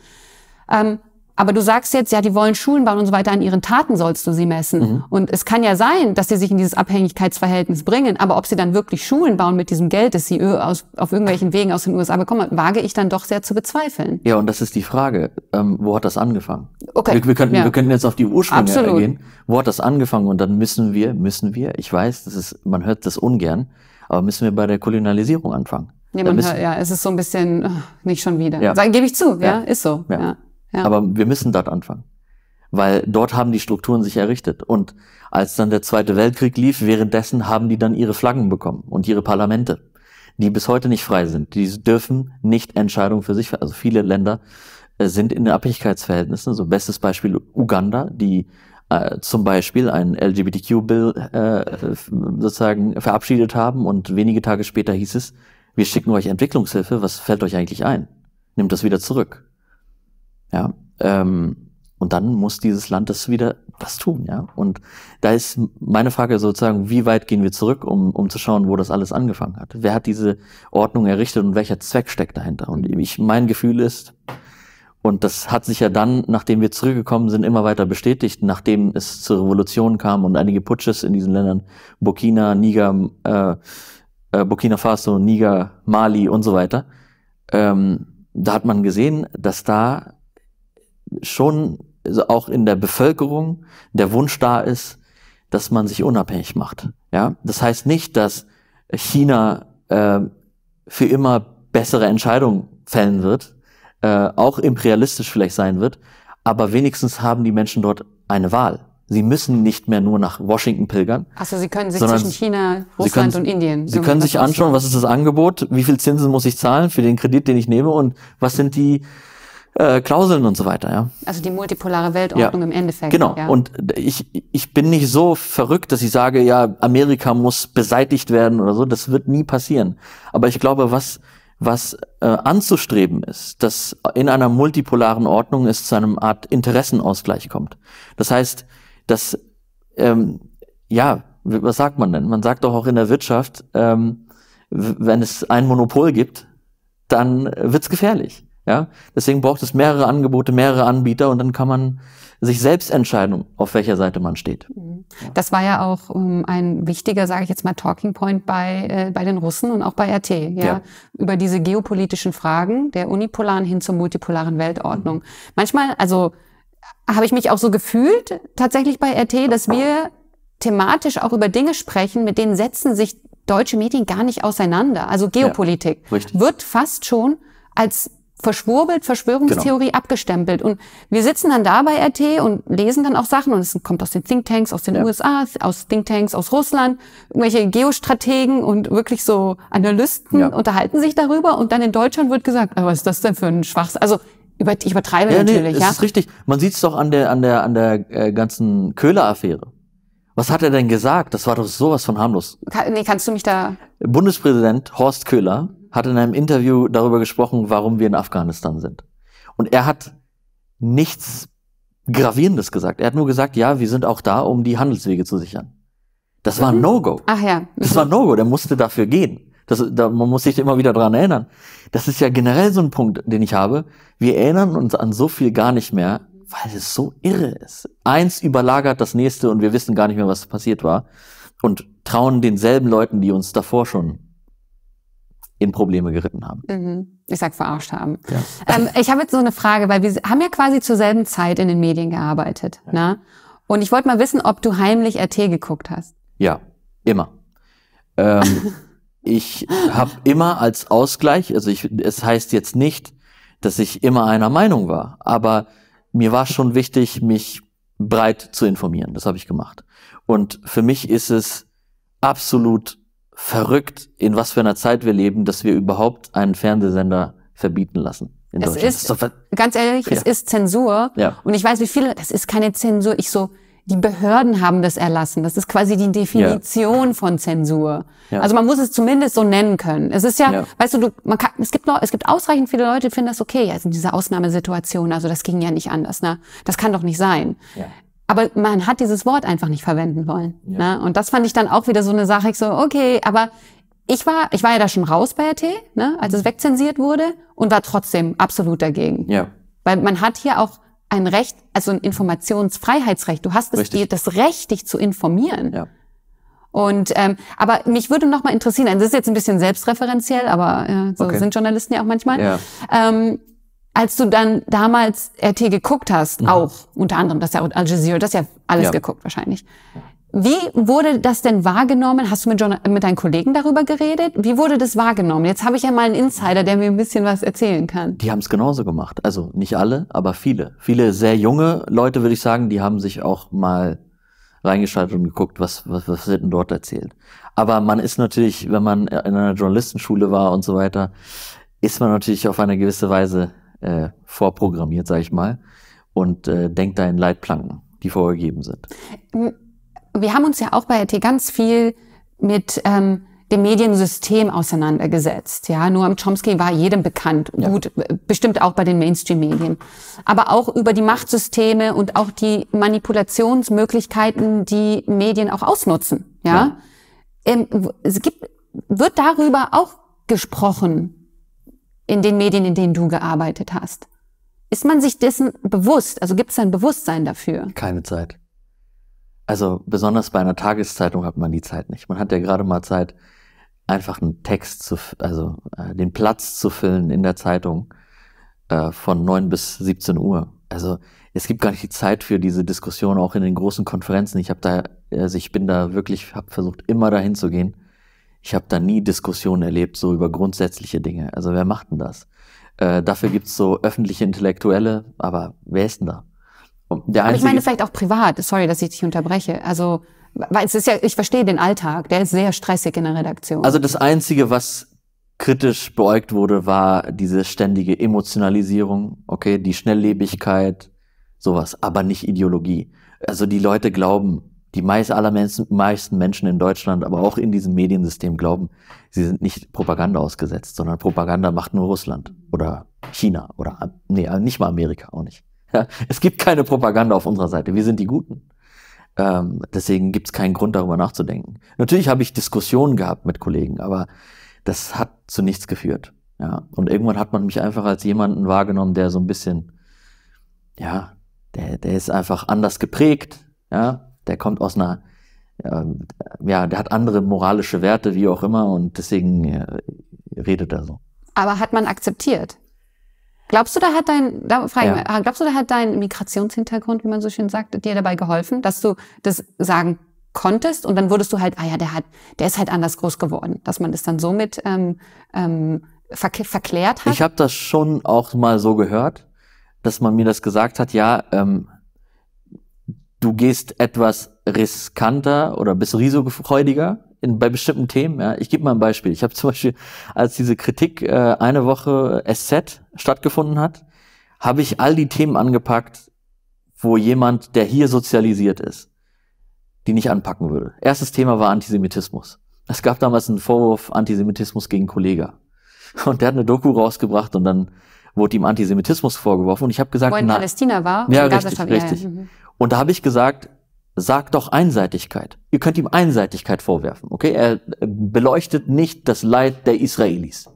A: Ähm, aber du sagst jetzt, ja, die wollen Schulen bauen und so weiter, an ihren Taten sollst du sie messen. Mhm. Und es kann ja sein, dass sie sich in dieses Abhängigkeitsverhältnis bringen, aber ob sie dann wirklich Schulen bauen mit diesem Geld, das sie aus, auf irgendwelchen Wegen aus den USA bekommen, wage ich dann doch sehr zu bezweifeln.
B: Ja, und das ist die Frage, ähm, wo hat das angefangen? Okay. Wir, wir könnten, ja. wir könnten jetzt auf die Ursprünge Absolut. gehen. Wo hat das angefangen? Und dann müssen wir, müssen wir, ich weiß, das ist, man hört das ungern, aber müssen wir bei der Kolonialisierung anfangen. Ja, man hört, ja es ist
A: so ein bisschen, äh, nicht schon wieder. Ja. Gebe ich zu, ja, ja ist so. ja. ja.
B: Aber wir müssen dort anfangen. Weil dort haben die Strukturen sich errichtet. Und als dann der Zweite Weltkrieg lief, währenddessen haben die dann ihre Flaggen bekommen und ihre Parlamente, die bis heute nicht frei sind. Die dürfen nicht Entscheidungen für sich, also viele Länder äh, sind in Abhängigkeitsverhältnissen. So bestes Beispiel Uganda, die äh, zum Beispiel ein LGBTQ-Bill äh, sozusagen verabschiedet haben und wenige Tage später hieß es, wir schicken euch Entwicklungshilfe, was fällt euch eigentlich ein? Nimmt das wieder zurück. Ja, ähm, und dann muss dieses Land das wieder was tun, ja. Und da ist meine Frage sozusagen, wie weit gehen wir zurück, um, um zu schauen, wo das alles angefangen hat? Wer hat diese Ordnung errichtet und welcher Zweck steckt dahinter? Und ich, mein Gefühl ist, und das hat sich ja dann, nachdem wir zurückgekommen sind, immer weiter bestätigt, nachdem es zur Revolution kam und einige Putsches in diesen Ländern, Burkina, Niger, äh, äh Burkina Faso, Niger, Mali und so weiter, ähm, da hat man gesehen, dass da schon auch in der Bevölkerung der Wunsch da ist, dass man sich unabhängig macht. Ja, das heißt nicht, dass China äh, für immer bessere Entscheidungen fällen wird, äh, auch imperialistisch vielleicht sein wird, aber wenigstens haben die Menschen dort eine Wahl. Sie müssen nicht mehr nur nach Washington pilgern.
A: Achso, Sie können sich zwischen China, Russland können, und Indien. Sie können sich anschauen, was ist das
B: Angebot, wie viel Zinsen muss ich zahlen für den Kredit, den ich nehme und was sind die äh, Klauseln und so weiter, ja.
A: Also die multipolare Weltordnung ja. im Endeffekt. Genau. Ja. Und
B: ich, ich bin nicht so verrückt, dass ich sage, ja, Amerika muss beseitigt werden oder so. Das wird nie passieren. Aber ich glaube, was, was äh, anzustreben ist, dass in einer multipolaren Ordnung es zu einem Art Interessenausgleich kommt. Das heißt, dass, ähm, ja, was sagt man denn? Man sagt doch auch in der Wirtschaft, ähm, wenn es ein Monopol gibt, dann äh, wird's gefährlich. Ja, deswegen braucht es mehrere Angebote, mehrere Anbieter und dann kann man sich selbst entscheiden, auf welcher Seite man steht. Mhm.
A: Das war ja auch um, ähm, ein wichtiger, sage ich jetzt mal, Talking Point bei, äh, bei den Russen und auch bei RT, ja? ja? über diese geopolitischen Fragen der unipolaren hin zur multipolaren Weltordnung. Mhm. Manchmal, also habe ich mich auch so gefühlt tatsächlich bei RT, dass wir thematisch auch über Dinge sprechen, mit denen setzen sich deutsche Medien gar nicht auseinander. Also Geopolitik ja, wird fast schon als verschwurbelt, Verschwörungstheorie genau. abgestempelt. Und wir sitzen dann da bei RT und lesen dann auch Sachen. Und es kommt aus den Thinktanks aus den ja. USA, aus Thinktanks aus Russland. Irgendwelche Geostrategen und wirklich so Analysten ja. unterhalten sich darüber. Und dann in Deutschland wird gesagt, ah, was ist das denn für ein Schwachsinn? Also ich übertreibe ja, natürlich. Nee, das ja, ist
B: richtig. Man sieht es doch an der, an der, an der äh, ganzen Köhler-Affäre. Was hat er denn gesagt? Das war doch sowas von harmlos.
A: Kann, nee, kannst du mich da.
B: Bundespräsident Horst Köhler hat in einem Interview darüber gesprochen, warum wir in Afghanistan sind. Und er hat nichts Gravierendes gesagt. Er hat nur gesagt, ja, wir sind auch da, um die Handelswege zu sichern. Das war ein mhm. No-Go. Ach ja. Das war ein No-Go, der musste dafür gehen. Das, da, man muss sich immer wieder dran erinnern. Das ist ja generell so ein Punkt, den ich habe. Wir erinnern uns an so viel gar nicht mehr, weil es so irre ist. Eins überlagert das nächste und wir wissen gar nicht mehr, was passiert war. Und trauen denselben Leuten, die uns davor schon in Probleme geritten haben.
A: Mhm. Ich sag verarscht haben. Ja. Ähm, ich habe jetzt so eine Frage, weil wir haben ja quasi zur selben Zeit in den Medien gearbeitet. Ja. Ne? Und ich wollte mal wissen, ob du heimlich RT geguckt hast.
B: Ja, immer. Ähm, ich habe immer als Ausgleich, also ich, es heißt jetzt nicht, dass ich immer einer Meinung war, aber mir war schon wichtig, mich breit zu informieren. Das habe ich gemacht. Und für mich ist es absolut verrückt, in was für einer Zeit wir leben, dass wir überhaupt einen Fernsehsender verbieten lassen. es ist, ist doch,
A: ganz ehrlich, ja. es ist Zensur. Ja. Und ich weiß, wie viele, das ist keine Zensur. Ich so, die Behörden haben das erlassen. Das ist quasi die Definition ja. von Zensur. Ja. Also man muss es zumindest so nennen können. Es ist ja, ja, weißt du, du man kann, es gibt noch, es gibt ausreichend viele Leute, die finden das okay, also in dieser Ausnahmesituation, also das ging ja nicht anders, ne? Das kann doch nicht sein. Aber man hat dieses Wort einfach nicht verwenden wollen. Ne? Und das fand ich dann auch wieder so eine Sache, ich so, okay, aber ich war, ich war ja da schon raus bei RT, ne, als es mhm. wegzensiert wurde und war trotzdem absolut dagegen. Ja. Weil man hat hier auch ein Recht, also ein Informationsfreiheitsrecht. Du hast das, Richtig. das Recht, dich zu informieren. Ja. Und ähm, aber mich würde noch mal interessieren, also das ist jetzt ein bisschen selbstreferenziell, aber äh, so okay. sind Journalisten ja auch manchmal. Ja. Ähm, als du dann damals RT geguckt hast, ja. auch unter anderem, das ja auch Al Jazeera, das ja alles ja. geguckt wahrscheinlich. Wie wurde das denn wahrgenommen? Hast du mit, John, mit deinen Kollegen darüber geredet? Wie wurde das wahrgenommen? Jetzt habe ich ja mal einen Insider, der mir ein bisschen was erzählen kann. Die haben es genauso gemacht.
B: Also nicht alle, aber viele. Viele sehr junge Leute, würde ich sagen, die haben sich auch mal reingeschaltet und geguckt, was, was, was wird denn dort erzählt. Aber man ist natürlich, wenn man in einer Journalistenschule war und so weiter, ist man natürlich auf eine gewisse Weise äh, vorprogrammiert, sage ich mal, und äh, denkt da in Leitplanken, die vorgegeben sind
A: wir haben uns ja auch bei RT ganz viel mit ähm, dem Mediensystem auseinandergesetzt. Ja, Noam Chomsky war jedem bekannt, ja. gut, äh, bestimmt auch bei den Mainstream-Medien. Aber auch über die Machtsysteme und auch die Manipulationsmöglichkeiten, die Medien auch ausnutzen. Ja, ja. Ähm, es gibt, wird darüber auch gesprochen in den Medien, in denen du gearbeitet hast. Ist man sich dessen bewusst? Also gibt es ein Bewusstsein dafür?
B: Keine Zeit also besonders bei einer Tageszeitung hat man die Zeit nicht. Man hat ja gerade mal Zeit, einfach einen Text zu, also äh, den Platz zu füllen in der Zeitung äh, von neun bis 17 Uhr. Also es gibt gar nicht die Zeit für diese Diskussion auch in den großen Konferenzen. Ich habe da, also ich bin da wirklich, habe versucht immer dahin zu gehen. Ich habe da nie Diskussionen erlebt so über grundsätzliche Dinge. Also wer macht denn das? Äh, dafür gibt's so öffentliche Intellektuelle, aber wer ist denn da? Der Aber ich meine
A: vielleicht auch privat. Sorry, dass ich dich unterbreche. Also weil es ist ja, ich verstehe den Alltag. Der ist sehr stressig in der Redaktion. Also das
B: einzige, was kritisch beäugt wurde, war diese ständige Emotionalisierung, okay, die Schnelllebigkeit, sowas, aber nicht Ideologie. Also die Leute glauben, die meist aller meisten Menschen in Deutschland, aber auch in diesem Mediensystem glauben, sie sind nicht Propaganda ausgesetzt, sondern Propaganda macht nur Russland oder China oder nee, nicht mal Amerika auch nicht es gibt keine Propaganda auf unserer Seite. Wir sind die Guten. Ähm, deswegen gibt es keinen Grund, darüber nachzudenken. Natürlich habe ich Diskussionen gehabt mit Kollegen, aber das hat zu nichts geführt. Ja. Und irgendwann hat man mich einfach als jemanden wahrgenommen, der so ein bisschen, ja, der, der ist einfach anders geprägt. Ja. Der kommt aus einer, ähm, ja, der hat andere moralische Werte, wie auch immer, und deswegen äh, redet er so.
A: Aber hat man akzeptiert? Glaubst du, da hat dein, da frage ja. mal, glaubst du, da hat dein Migrationshintergrund, wie man so schön sagt, dir dabei geholfen, dass du das sagen konntest und dann wurdest du halt, ah ja, der hat, der ist halt anders groß geworden, dass man das dann somit ähm, ähm, verk verklärt hat?
B: Ich habe das schon auch mal so gehört, dass man mir das gesagt hat, ja, ähm, du gehst etwas riskanter oder bist risikofreudiger in, bei bestimmten Themen. Ja. Ich gebe mal ein Beispiel. Ich habe zum Beispiel, als diese Kritik äh, eine Woche SZ stattgefunden hat, habe ich all die Themen angepackt, wo jemand, der hier sozialisiert ist, die nicht anpacken würde. Erstes Thema war Antisemitismus. Es gab damals einen Vorwurf Antisemitismus gegen Kollega. Und der hat eine Doku rausgebracht und dann wurde ihm Antisemitismus vorgeworfen. Und ich habe gesagt, Wo in nein.
A: Palästina war? Ja, richtig, richtig. Ja, ja. Mhm.
B: Und da habe ich gesagt, sagt doch Einseitigkeit. Ihr könnt ihm Einseitigkeit vorwerfen, okay? Er äh, beleuchtet nicht das Leid der Israelis.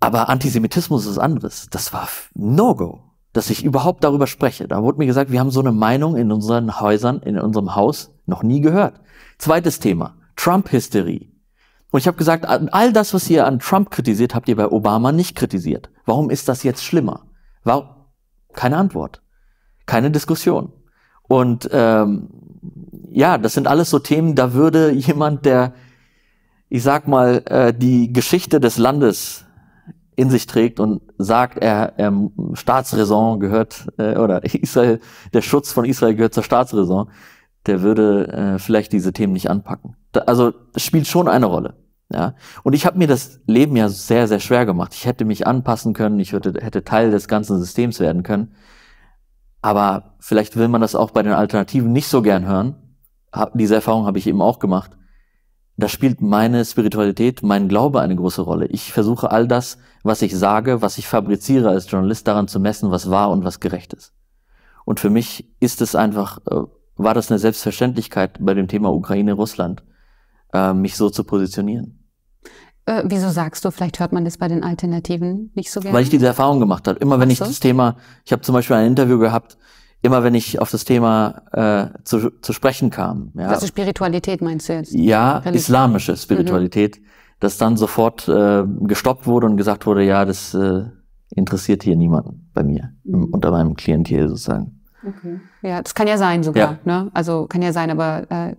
B: Aber Antisemitismus ist anderes. Das war No-Go, dass ich überhaupt darüber spreche. Da wurde mir gesagt, wir haben so eine Meinung in unseren Häusern, in unserem Haus noch nie gehört. Zweites Thema, Trump-Hysterie. Und ich habe gesagt, all das, was ihr an Trump kritisiert, habt ihr bei Obama nicht kritisiert. Warum ist das jetzt schlimmer? Warum? Keine Antwort. Keine Diskussion. Und ähm, ja, das sind alles so Themen, da würde jemand, der, ich sag mal, äh, die Geschichte des Landes in sich trägt und sagt, er ähm, Staatsräson gehört äh, oder Israel, der Schutz von Israel gehört zur Staatsräson, der würde äh, vielleicht diese Themen nicht anpacken. Da, also spielt schon eine Rolle. Ja, und ich habe mir das Leben ja sehr, sehr schwer gemacht. Ich hätte mich anpassen können, ich hätte, hätte Teil des ganzen Systems werden können. Aber vielleicht will man das auch bei den Alternativen nicht so gern hören. diese Erfahrung habe ich eben auch gemacht. Da spielt meine Spiritualität, mein Glaube eine große Rolle. Ich versuche all das, was ich sage, was ich fabriziere als Journalist, daran zu messen, was wahr und was gerecht ist. Und für mich ist es einfach, äh, war das eine Selbstverständlichkeit bei dem Thema Ukraine-Russland, äh, mich so zu positionieren.
A: Äh, wieso sagst du, vielleicht hört man das bei den Alternativen nicht so gerne? Weil ich diese
B: Erfahrung gemacht habe. Immer wenn so. ich das Thema, ich habe zum Beispiel ein Interview gehabt, immer wenn ich auf das Thema äh, zu, zu sprechen kam. Ja. Also
A: Spiritualität meinst du jetzt?
B: Ja, Religion. islamische mhm. Spiritualität, mhm. dass dann sofort äh, gestoppt wurde und gesagt wurde, ja, das äh, interessiert hier niemanden bei mir, mhm. unter meinem Klientel sozusagen.
A: Okay. Ja, das kann ja sein sogar. Ja. Ne? Also kann ja sein, aber äh,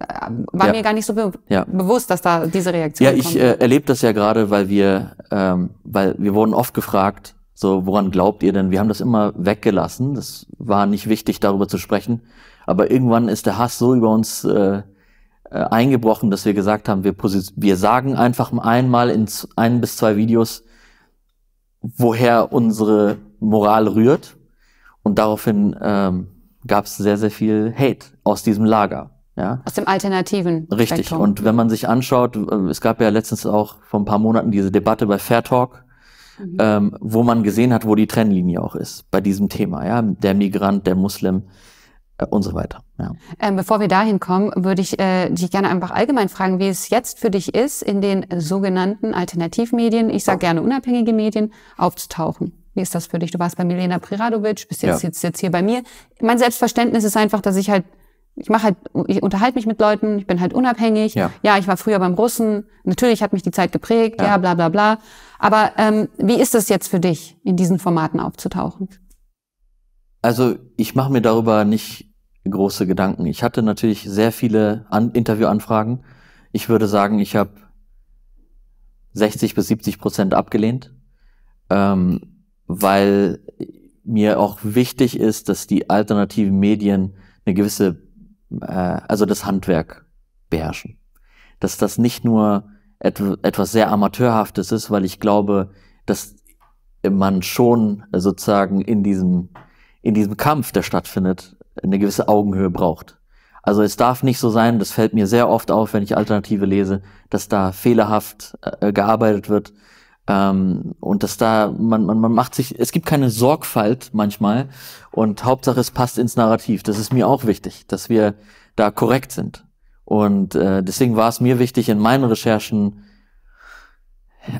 A: war ja. mir gar nicht so be ja. bewusst, dass da diese Reaktion Ja, ich äh,
B: erlebe das ja gerade, weil wir, ähm, weil wir wurden oft gefragt, so woran glaubt ihr denn? Wir haben das immer weggelassen. Das war nicht wichtig, darüber zu sprechen. Aber irgendwann ist der Hass so über uns äh, äh eingebrochen, dass wir gesagt haben, wir, wir sagen einfach einmal in ein bis zwei Videos, woher unsere Moral rührt. Und daraufhin ähm, gab es sehr, sehr viel Hate aus diesem Lager. Ja?
A: Aus dem alternativen. Richtig. Spektrum. Und wenn
B: man sich anschaut, äh, es gab ja letztens auch vor ein paar Monaten diese Debatte bei Fair Talk, mhm. ähm, wo man gesehen hat, wo die Trennlinie auch ist bei diesem Thema. Ja? Der Migrant, der Muslim äh, und so weiter. Ja.
A: Ähm, bevor wir dahin kommen, würde ich äh, dich gerne einfach allgemein fragen, wie es jetzt für dich ist, in den sogenannten Alternativmedien, ich sage gerne unabhängige Medien, aufzutauchen. Wie ist das für dich? Du warst bei Milena Priradovic, bist jetzt, ja. jetzt, jetzt hier bei mir. Mein Selbstverständnis ist einfach, dass ich halt, ich mache halt, ich unterhalte mich mit Leuten, ich bin halt unabhängig. Ja, ja ich war früher beim Russen. Natürlich hat mich die Zeit geprägt, ja, ja bla bla bla. Aber ähm, wie ist das jetzt für dich, in diesen Formaten aufzutauchen?
B: Also ich mache mir darüber nicht große Gedanken. Ich hatte natürlich sehr viele An Interviewanfragen. Ich würde sagen, ich habe 60 bis 70 Prozent abgelehnt. Ähm, weil mir auch wichtig ist, dass die alternativen Medien eine gewisse, äh, also das Handwerk beherrschen. Dass das nicht nur et etwas sehr Amateurhaftes ist, weil ich glaube, dass man schon sozusagen in diesem, in diesem Kampf, der stattfindet, eine gewisse Augenhöhe braucht. Also es darf nicht so sein, das fällt mir sehr oft auf, wenn ich Alternative lese, dass da fehlerhaft äh, gearbeitet wird, ähm, und dass da, man, man, man macht sich, es gibt keine Sorgfalt manchmal und Hauptsache es passt ins Narrativ. Das ist mir auch wichtig, dass wir da korrekt sind. Und äh, deswegen war es mir wichtig, in meinen Recherchen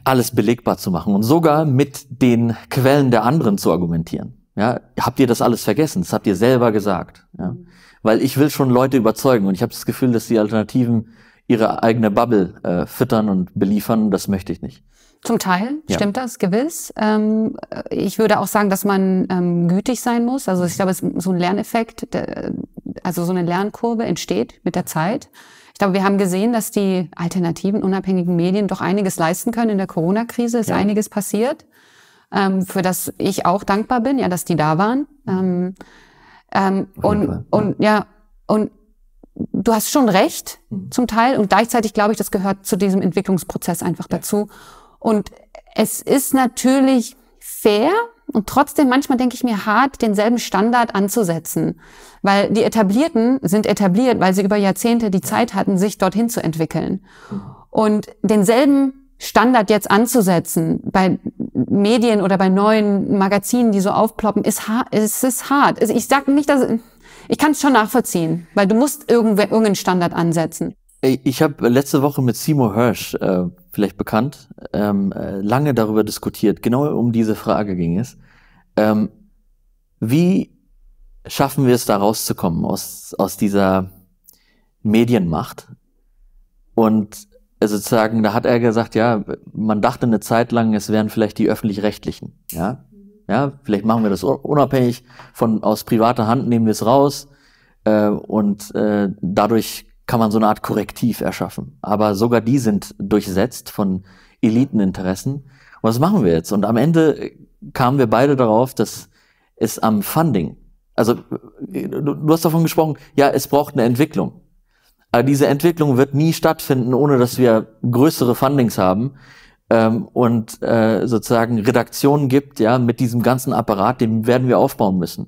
B: alles belegbar zu machen und sogar mit den Quellen der anderen zu argumentieren. Ja, habt ihr das alles vergessen? Das habt ihr selber gesagt. Ja. Weil ich will schon Leute überzeugen und ich habe das Gefühl, dass die Alternativen ihre eigene Bubble äh, füttern und beliefern. Das möchte ich nicht.
A: Zum Teil ja. stimmt das, gewiss. Ähm, äh, ich würde auch sagen, dass man ähm, gütig sein muss. Also ich glaube, es ist so ein Lerneffekt, der, also so eine Lernkurve entsteht mit der Zeit. Ich glaube, wir haben gesehen, dass die alternativen, unabhängigen Medien doch einiges leisten können. In der Corona-Krise ist ja. einiges passiert, ähm, für das ich auch dankbar bin, ja, dass die da waren. Ähm, ähm, und, ja. und ja, und du hast schon recht mhm. zum Teil und gleichzeitig glaube ich, das gehört zu diesem Entwicklungsprozess einfach dazu. Und es ist natürlich fair und trotzdem manchmal denke ich mir hart, denselben Standard anzusetzen. Weil die Etablierten sind etabliert, weil sie über Jahrzehnte die Zeit hatten, sich dorthin zu entwickeln. Und denselben Standard jetzt anzusetzen bei Medien oder bei neuen Magazinen, die so aufploppen, ist, hart, ist, ist hart. ich sag nicht, dass ich kann es schon nachvollziehen, weil du musst irgendeinen Standard ansetzen.
B: Ich habe letzte Woche mit Seymour Hirsch, äh, vielleicht bekannt, ähm, äh, lange darüber diskutiert. Genau um diese Frage ging es. Ähm, wie schaffen wir es, da rauszukommen aus, aus dieser Medienmacht? Und äh, sozusagen, da hat er gesagt, ja, man dachte eine Zeit lang, es wären vielleicht die öffentlich-rechtlichen, ja. Mhm. Ja, vielleicht machen wir das unabhängig von, aus privater Hand nehmen wir es raus, äh, und äh, dadurch kann man so eine Art Korrektiv erschaffen. Aber sogar die sind durchsetzt von Eliteninteressen. was machen wir jetzt? Und am Ende kamen wir beide darauf, dass es am Funding, also äh, du hast davon gesprochen, ja, es braucht eine Entwicklung. Aber diese Entwicklung wird nie stattfinden, ohne dass wir größere Fundings haben ähm, und äh, sozusagen Redaktionen gibt, ja, mit diesem ganzen Apparat, den werden wir aufbauen müssen.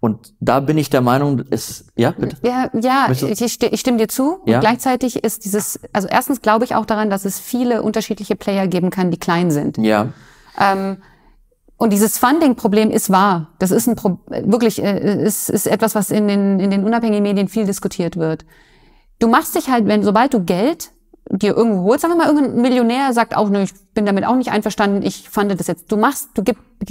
B: Und da bin ich der Meinung, es, ja, bitte?
A: Ja, ja ich, ich stimme dir zu. Ja? Und gleichzeitig ist dieses, also erstens glaube ich auch daran, dass es viele unterschiedliche Player geben kann, die klein sind. Ja. Ähm, und dieses Funding-Problem ist wahr. Das ist ein Pro wirklich äh, ist, ist etwas, was in den, in den unabhängigen Medien viel diskutiert wird. Du machst dich halt, wenn sobald du Geld dir irgendwo holst, sagen wir mal, irgendein Millionär sagt auch, ne, ich bin damit auch nicht einverstanden, ich fand das jetzt, du machst, du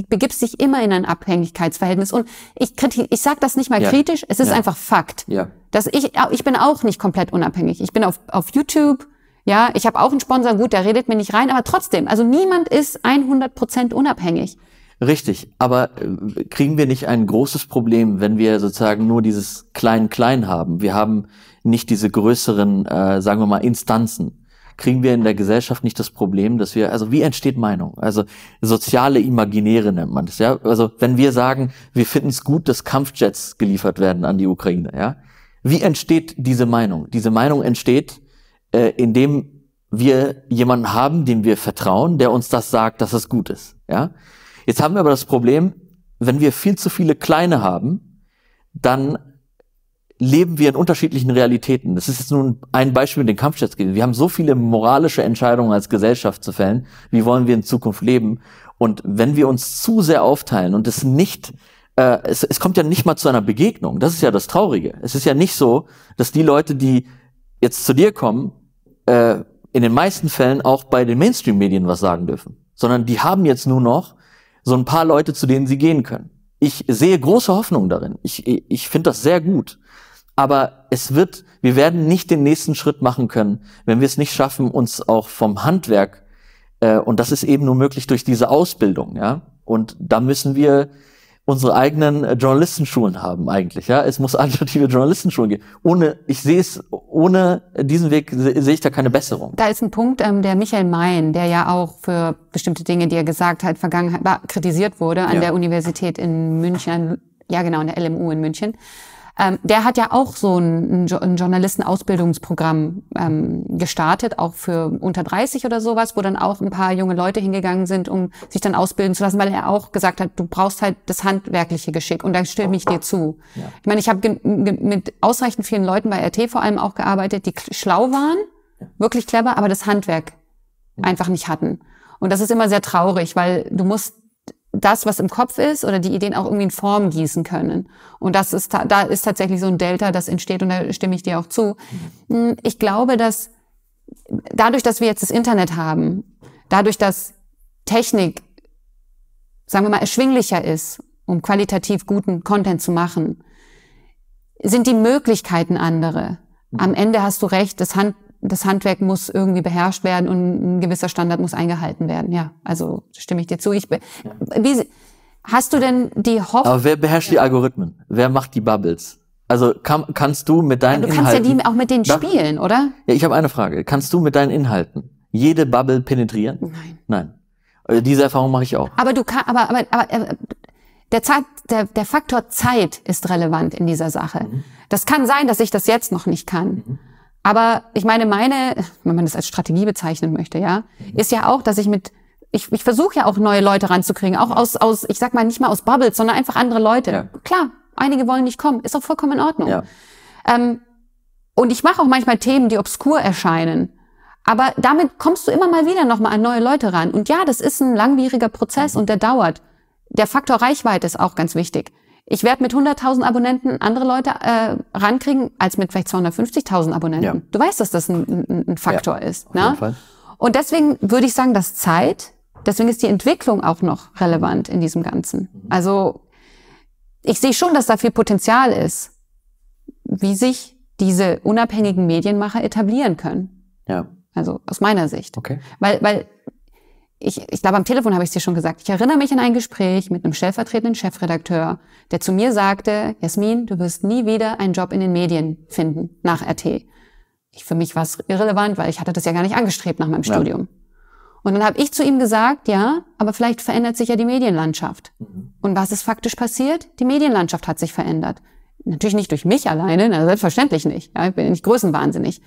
A: begibst dich immer in ein Abhängigkeitsverhältnis und ich kritik, ich sag das nicht mal ja. kritisch, es ist ja. einfach Fakt. Ja. Dass ich, ich bin auch nicht komplett unabhängig. Ich bin auf, auf YouTube, ja, ich habe auch einen Sponsor, gut, der redet mir nicht rein, aber trotzdem, also niemand ist 100 Prozent unabhängig.
B: Richtig, aber äh, kriegen wir nicht ein großes Problem, wenn wir sozusagen nur dieses Klein-Klein haben? Wir haben nicht diese größeren, äh, sagen wir mal, Instanzen. Kriegen wir in der Gesellschaft nicht das Problem, dass wir, also wie entsteht Meinung? Also soziale Imaginäre nennt man das, ja. Also wenn wir sagen, wir finden es gut, dass Kampfjets geliefert werden an die Ukraine, ja. Wie entsteht diese Meinung? Diese Meinung entsteht, äh, indem wir jemanden haben, dem wir vertrauen, der uns das sagt, dass es gut ist, ja. Jetzt haben wir aber das Problem, wenn wir viel zu viele kleine haben, dann leben wir in unterschiedlichen Realitäten. Das ist jetzt nun ein Beispiel mit den Kampfjets gewesen. Wir haben so viele moralische Entscheidungen als Gesellschaft zu fällen. Wie wollen wir in Zukunft leben? Und wenn wir uns zu sehr aufteilen und es nicht äh, es, es kommt ja nicht mal zu einer Begegnung. Das ist ja das Traurige. Es ist ja nicht so, dass die Leute, die jetzt zu dir kommen, äh, in den meisten Fällen auch bei den Mainstream-Medien was sagen dürfen, sondern die haben jetzt nur noch so ein paar Leute, zu denen sie gehen können. Ich sehe große Hoffnung darin. Ich, ich finde das sehr gut aber es wird, wir werden nicht den nächsten Schritt machen können, wenn wir es nicht schaffen, uns auch vom Handwerk, äh, und das ist eben nur möglich durch diese Ausbildung, ja. Und da müssen wir unsere eigenen äh, Journalistenschulen haben eigentlich, ja. Es muss alternative Journalistenschulen geben. Ohne, ich sehe es, ohne diesen Weg se, sehe ich da keine Besserung.
A: Da ist ein Punkt, ähm, der Michael Mayen, der ja auch für bestimmte Dinge, die er gesagt hat, Vergangenheit war, kritisiert wurde an ja. der Universität in München, ja genau, an der LMU in München. Ähm, der hat ja auch so ein, ein Journalistenausbildungsprogramm ähm, gestartet, auch für unter 30 oder sowas, wo dann auch ein paar junge Leute hingegangen sind, um sich dann ausbilden zu lassen, weil er auch gesagt hat, du brauchst halt das handwerkliche Geschick und da stimme ich dir zu. Ja. Ich meine, ich habe mit ausreichend vielen Leuten bei RT vor allem auch gearbeitet, die schlau waren, wirklich clever, aber das Handwerk einfach nicht hatten. Und das ist immer sehr traurig, weil du musst das, was im Kopf ist oder die Ideen auch irgendwie in Form gießen können. Und das ist, da ist tatsächlich so ein Delta, das entsteht und da stimme ich dir auch zu. Hm, ich glaube, dass dadurch, dass wir jetzt das Internet haben, dadurch, dass Technik, sagen wir mal, erschwinglicher ist, um qualitativ guten Content zu machen, sind die Möglichkeiten andere. Am mhm. Ende hast du recht, das Hand, das Handwerk muss irgendwie beherrscht werden und ein gewisser Standard muss eingehalten werden. Ja, also stimme ich dir zu. Ich bin, wie, hast du denn die Hoffnung? Aber
B: wer beherrscht die Algorithmen? Wer macht die Bubbles? Also kann, kannst du mit deinen Inhalten? Ja, du kannst Inhalten, ja
A: die auch mit denen darf, spielen, oder?
B: Ja, ich habe eine Frage. Kannst du mit deinen Inhalten jede Bubble penetrieren? Nein. Nein. Also diese Erfahrung mache ich auch.
A: Aber du kannst, aber, aber, aber äh, der, Zeit, der, der Faktor Zeit ist relevant in dieser Sache. Mhm. Das kann sein, dass ich das jetzt noch nicht kann. Mhm. Aber ich meine, meine, wenn man das als Strategie bezeichnen möchte, ja, ist ja auch, dass ich mit ich, ich versuche ja auch neue Leute ranzukriegen, auch aus, aus, ich sag mal nicht mal aus Bubbles, sondern einfach andere Leute. Ja. Klar, einige wollen nicht kommen, ist auch vollkommen in Ordnung. Ja. Ähm, und ich mache auch manchmal Themen, die obskur erscheinen. Aber damit kommst du immer mal wieder nochmal an neue Leute ran. Und ja, das ist ein langwieriger Prozess mhm. und der dauert. Der Faktor Reichweite ist auch ganz wichtig ich werde mit 100.000 Abonnenten andere Leute äh, rankriegen als mit vielleicht 250.000 Abonnenten. Ja. Du weißt, dass das ein, ein, ein Faktor ja, ist. Auf ne? jeden Fall. Und deswegen würde ich sagen, dass Zeit, deswegen ist die Entwicklung auch noch relevant in diesem Ganzen. Mhm. Also ich sehe schon, dass da viel Potenzial ist, wie sich diese unabhängigen Medienmacher etablieren können. Ja. Also aus meiner Sicht. Okay. Weil, weil ich, ich glaube, am Telefon habe ich es dir schon gesagt. Ich erinnere mich an ein Gespräch mit einem stellvertretenden Chefredakteur, der zu mir sagte, Jasmin, du wirst nie wieder einen Job in den Medien finden nach RT. Ich, für mich war es irrelevant, weil ich hatte das ja gar nicht angestrebt nach meinem ja. Studium. Und dann habe ich zu ihm gesagt, ja, aber vielleicht verändert sich ja die Medienlandschaft. Mhm. Und was ist faktisch passiert? Die Medienlandschaft hat sich verändert. Natürlich nicht durch mich alleine, na, selbstverständlich nicht. Ja, ich bin nicht größenwahnsinnig.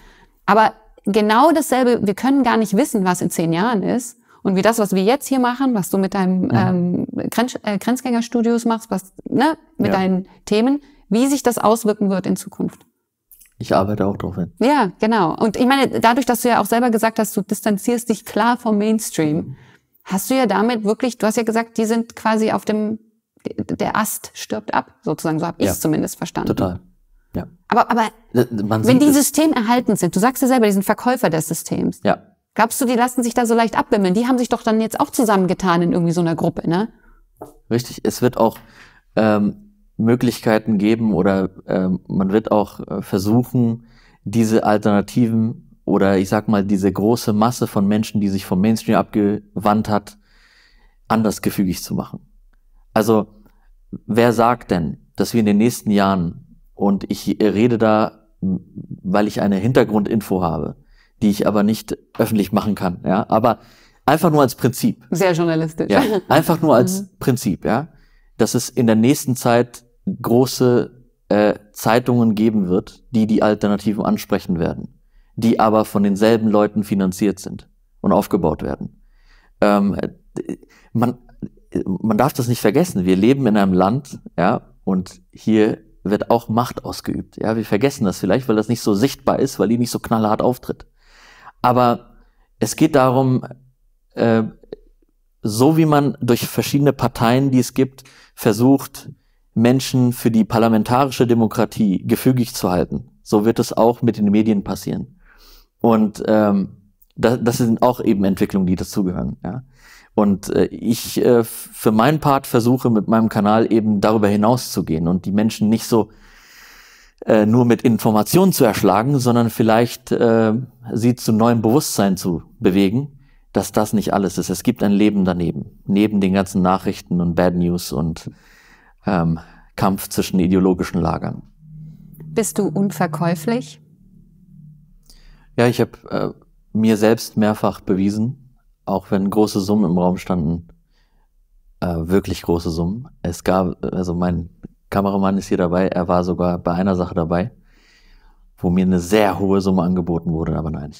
A: Aber genau dasselbe, wir können gar nicht wissen, was in zehn Jahren ist. Und wie das, was wir jetzt hier machen, was du mit deinem mhm. ähm, Grenz, äh, Grenzgängerstudios machst, was ne, mit ja. deinen Themen, wie sich das auswirken wird in Zukunft. Ich
B: arbeite auch drauf hin.
A: Ja, genau. Und ich meine, dadurch, dass du ja auch selber gesagt hast, du distanzierst dich klar vom Mainstream, mhm. hast du ja damit wirklich, du hast ja gesagt, die sind quasi auf dem, der Ast stirbt ab, sozusagen, so habe ich es zumindest verstanden. Total. Ja. Aber, aber
B: äh, wenn die
A: erhalten sind, du sagst ja selber, die sind Verkäufer des Systems. Ja. Glaubst du, die lassen sich da so leicht abwimmeln? Die haben sich doch dann jetzt auch zusammengetan in irgendwie so einer Gruppe, ne?
B: Richtig, es wird auch ähm, Möglichkeiten geben oder ähm, man wird auch äh, versuchen, diese Alternativen oder ich sag mal diese große Masse von Menschen, die sich vom Mainstream abgewandt hat, anders gefügig zu machen. Also wer sagt denn, dass wir in den nächsten Jahren, und ich rede da, weil ich eine Hintergrundinfo habe, die ich aber nicht öffentlich machen kann. Ja, aber einfach nur als Prinzip.
A: Sehr journalistisch. Ja, einfach nur als mhm.
B: Prinzip. Ja, dass es in der nächsten Zeit große äh, Zeitungen geben wird, die die Alternativen ansprechen werden, die aber von denselben Leuten finanziert sind und aufgebaut werden. Ähm, man, man darf das nicht vergessen. Wir leben in einem Land, ja, und hier wird auch Macht ausgeübt. Ja, wir vergessen das vielleicht, weil das nicht so sichtbar ist, weil die nicht so knallhart auftritt. Aber es geht darum, äh, so wie man durch verschiedene Parteien, die es gibt, versucht, Menschen für die parlamentarische Demokratie gefügig zu halten, so wird es auch mit den Medien passieren. Und ähm, das, das sind auch eben Entwicklungen, die dazugehören. Ja? Und äh, ich äh, für meinen Part versuche mit meinem Kanal eben darüber hinaus zu gehen und die Menschen nicht so äh, nur mit Informationen zu erschlagen, sondern vielleicht äh, sie zu neuem Bewusstsein zu bewegen, dass das nicht alles ist. Es gibt ein Leben daneben, neben den ganzen Nachrichten und Bad News und ähm, Kampf zwischen ideologischen Lagern.
A: Bist du unverkäuflich?
B: Ja, ich habe äh, mir selbst mehrfach bewiesen, auch wenn große Summen im Raum standen, äh, wirklich große Summen. Es gab, also mein Kameramann ist hier dabei, er war sogar bei einer Sache dabei, wo mir eine sehr hohe Summe angeboten wurde, aber nein.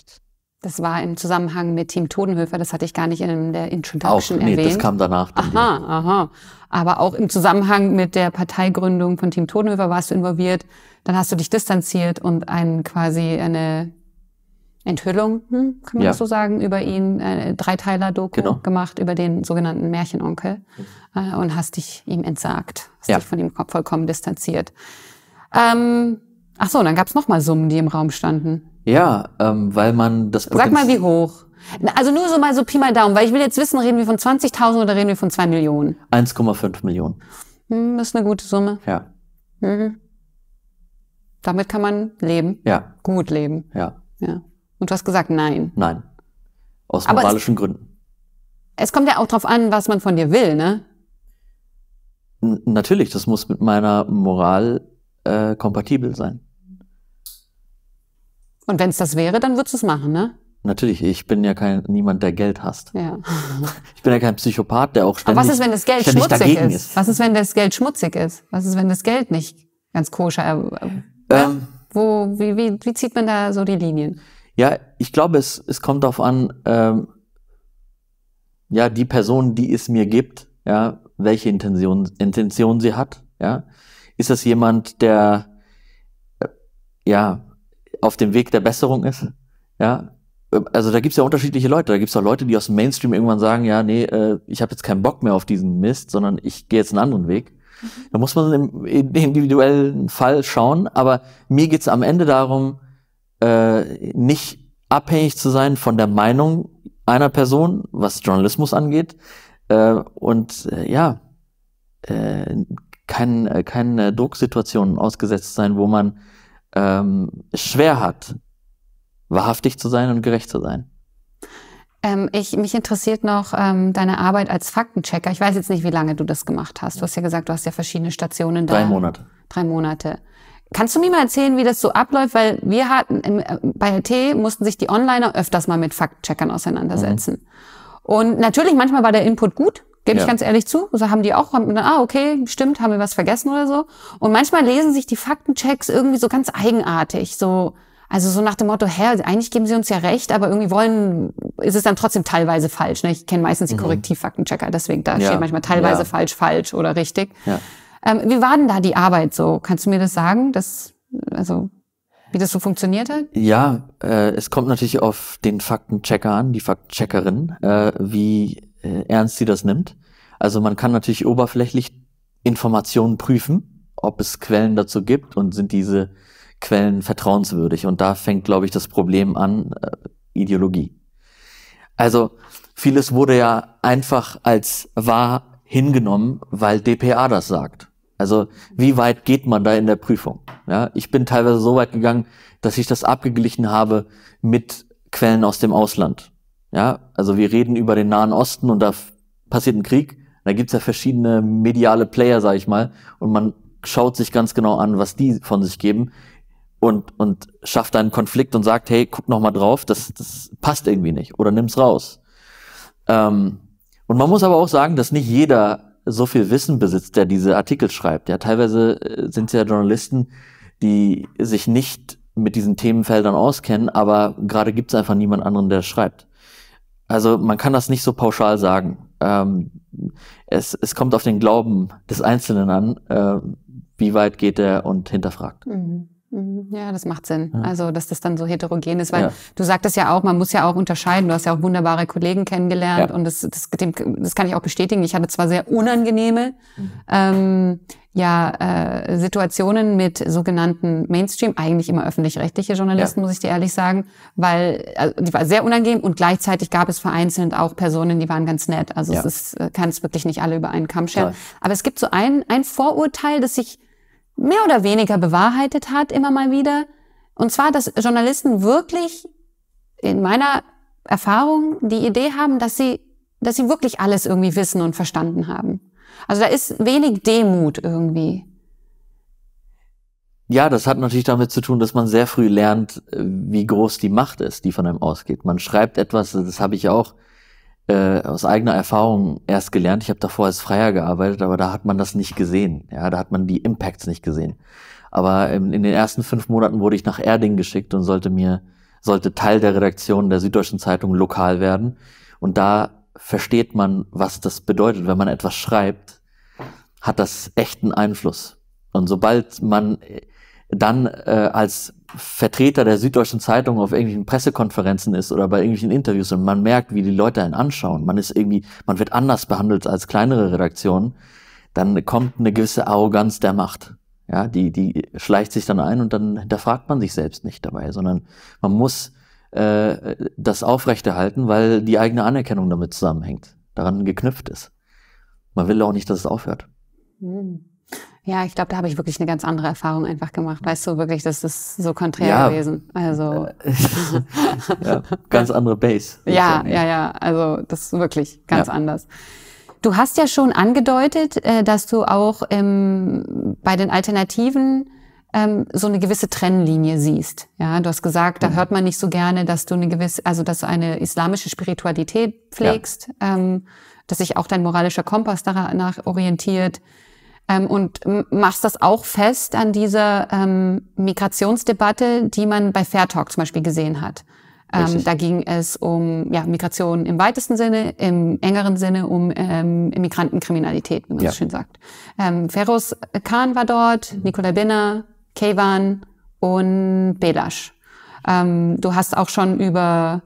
A: Das war im Zusammenhang mit Team Todenhöfer, das hatte ich gar nicht in der Introduction auch, nee, erwähnt. Das kam danach. Aha, wieder. aha. Aber auch im Zusammenhang mit der Parteigründung von Team Todenhöfer warst du involviert. Dann hast du dich distanziert und einen quasi eine Enthüllung, hm, kann man ja. so sagen, über ihn, äh, Dreiteiler-Doku genau. gemacht, über den sogenannten Märchenonkel genau. äh, und hast dich ihm entsagt, hast ja. dich von ihm vollkommen distanziert. Ähm, ach so, dann gab es nochmal Summen, die im Raum standen.
B: Ja, ähm, weil man das... Sag mal, wie
A: hoch? Also nur so mal so Pi mal Daumen, weil ich will jetzt wissen, reden wir von 20.000 oder reden wir von 2 Millionen?
B: 1,5 Millionen.
A: Hm, das ist eine gute Summe. Ja. Mhm. Damit kann man leben. Ja. Gut leben. Ja. Ja. Und du hast gesagt nein. Nein.
B: Aus moralischen es, Gründen.
A: Es kommt ja auch drauf an, was man von dir will, ne?
B: N natürlich, das muss mit meiner Moral äh, kompatibel sein.
A: Und wenn es das wäre, dann würdest du es machen, ne?
B: Natürlich, ich bin ja kein niemand, der Geld hasst. Ja. Ich bin ja kein Psychopath, der auch ständig. Aber was ist, wenn das Geld schmutzig ist? ist?
A: Was ist, wenn das Geld schmutzig ist? Was ist, wenn das Geld nicht ganz koscher? Äh, äh ähm, wo, wie, wie, wie zieht man da so die Linien?
B: Ja, ich glaube, es, es kommt darauf an, ähm, ja, die Person, die es mir gibt, ja, welche Intention, Intention sie hat, ja. Ist das jemand, der, äh, ja, auf dem Weg der Besserung ist, ja. Also da gibt's ja unterschiedliche Leute. Da gibt's auch Leute, die aus dem Mainstream irgendwann sagen, ja, nee, äh, ich habe jetzt keinen Bock mehr auf diesen Mist, sondern ich gehe jetzt einen anderen Weg. Mhm. Da muss man im individuellen Fall schauen. Aber mir geht's am Ende darum, äh, nicht abhängig zu sein von der Meinung einer Person, was Journalismus angeht. Äh, und äh, ja, äh, keinen kein, äh, Drucksituationen ausgesetzt sein, wo man ähm, schwer hat, wahrhaftig zu sein und gerecht zu sein.
A: Ähm, ich, mich interessiert noch ähm, deine Arbeit als Faktenchecker. Ich weiß jetzt nicht, wie lange du das gemacht hast. Du hast ja gesagt, du hast ja verschiedene Stationen da. Drei Monate. Drei Monate. Kannst du mir mal erzählen, wie das so abläuft? Weil wir hatten, im, äh, bei LT mussten sich die Onliner öfters mal mit Faktcheckern auseinandersetzen. Mhm. Und natürlich, manchmal war der Input gut, gebe ja. ich ganz ehrlich zu. So haben die auch, haben gedacht, ah, okay, stimmt, haben wir was vergessen oder so. Und manchmal lesen sich die Faktenchecks irgendwie so ganz eigenartig. So, also so nach dem Motto, hä, eigentlich geben sie uns ja recht, aber irgendwie wollen, ist es dann trotzdem teilweise falsch. Ne? Ich kenne meistens die mhm. Korrektivfaktenchecker, deswegen da ja. steht manchmal teilweise ja. falsch, falsch oder richtig. Ja. Ähm, wie war denn da die Arbeit so? Kannst du mir das sagen? Das, also, wie das so funktioniert hat?
B: Ja, äh, es kommt natürlich auf den Faktenchecker an, die Faktencheckerin, äh, wie äh, ernst sie das nimmt. Also man kann natürlich oberflächlich Informationen prüfen, ob es Quellen dazu gibt und sind diese Quellen vertrauenswürdig. Und da fängt, glaube ich, das Problem an, äh, Ideologie. Also vieles wurde ja einfach als wahr hingenommen, weil DPA das sagt. Also wie weit geht man da in der Prüfung? Ja, ich bin teilweise so weit gegangen, dass ich das abgeglichen habe mit Quellen aus dem Ausland. Ja, also wir reden über den Nahen Osten und da passiert ein Krieg. Da gibt's ja verschiedene mediale Player, sag ich mal, und man schaut sich ganz genau an, was die von sich geben und, und schafft einen Konflikt und sagt, hey, guck noch mal drauf, das, das passt irgendwie nicht oder nimm's raus. Ähm, und man muss aber auch sagen, dass nicht jeder so viel Wissen besitzt, der diese Artikel schreibt. Ja, teilweise äh, sind es ja Journalisten, die sich nicht mit diesen Themenfeldern auskennen, aber gerade gibt es einfach niemand anderen, der schreibt. Also man kann das nicht so pauschal sagen. Ähm, es, es kommt auf den Glauben des Einzelnen an, äh, wie weit geht er und hinterfragt.
A: Mhm. Mhm. Ja, das macht Sinn. Ja. Also, dass das dann so heterogen ist, weil ja. du sagtest ja auch, man muss ja auch unterscheiden. Du hast ja auch wunderbare Kollegen kennengelernt ja. und das, das, dem, das kann ich auch bestätigen. Ich hatte zwar sehr unangenehme mhm. ähm, ja, äh, Situationen mit sogenannten Mainstream, eigentlich immer öffentlich-rechtliche Journalisten, muss ich dir ehrlich sagen, weil also, die war sehr unangenehm und gleichzeitig gab es vereinzelt auch Personen, die waren ganz nett. Also es ist, äh, kann es wirklich nicht alle über einen Kamm scheren. Aber es gibt so ein, ein Vorurteil, dass ich mehr oder weniger bewahrheitet hat, immer mal wieder. Und zwar, dass Journalisten wirklich in meiner Erfahrung die Idee haben, dass sie, dass sie wirklich alles irgendwie wissen und verstanden haben. Also da ist wenig Demut irgendwie.
B: Ja, das hat natürlich damit zu tun, dass man sehr früh lernt, äh, wie groß die Macht ist, die von einem ausgeht. Man schreibt etwas, das habe ich auch äh, aus eigener Erfahrung erst gelernt. Ich habe davor als Freier gearbeitet, aber da hat man das nicht gesehen. Ja, da hat man die Impacts nicht gesehen. Aber in, in den ersten fünf Monaten wurde ich nach Erding geschickt und sollte mir sollte Teil der Redaktion der Süddeutschen Zeitung lokal werden. Und da versteht man, was das bedeutet. Wenn man etwas schreibt, hat das echten Einfluss. Und sobald man dann äh, als Vertreter der Süddeutschen Zeitung auf irgendwelchen Pressekonferenzen ist oder bei irgendwelchen Interviews und man merkt, wie die Leute einen anschauen, man ist irgendwie, man wird anders behandelt als kleinere Redaktionen, dann kommt eine gewisse Arroganz der Macht. Ja, die, die schleicht sich dann ein und dann hinterfragt man sich selbst nicht dabei, sondern man muss äh, das aufrechterhalten, weil die eigene Anerkennung damit zusammenhängt, daran geknüpft ist. Man will auch nicht, dass es aufhört.
A: Mhm. Ja, ich glaube, da habe ich wirklich eine ganz andere Erfahrung einfach gemacht. Weißt du, wirklich, das ist so konträr ja. gewesen. Also äh, ja, ganz andere Base. Ja, ja, ja. Also das ist wirklich ganz ja. anders. Du hast ja schon angedeutet, äh, dass du auch ähm, bei den Alternativen ähm, so eine gewisse Trennlinie siehst. Ja, du hast gesagt, da mhm. hört man nicht so gerne, dass du eine gewisse, also dass du eine islamische Spiritualität pflegst, ähm, dass sich auch dein moralischer Kompass danach orientiert ähm, und machst das auch fest an dieser ähm, Migrationsdebatte, die man bei Fair Talk zum Beispiel gesehen hat. Ähm, da ging es um ja, Migration im weitesten Sinne, im engeren Sinne um ähm, Migrantenkriminalität, wie man ja. so schön sagt. Ähm, Feroz Khan war dort, Nikolai Binner, Kevan und Belasch. Ähm, du hast auch schon über,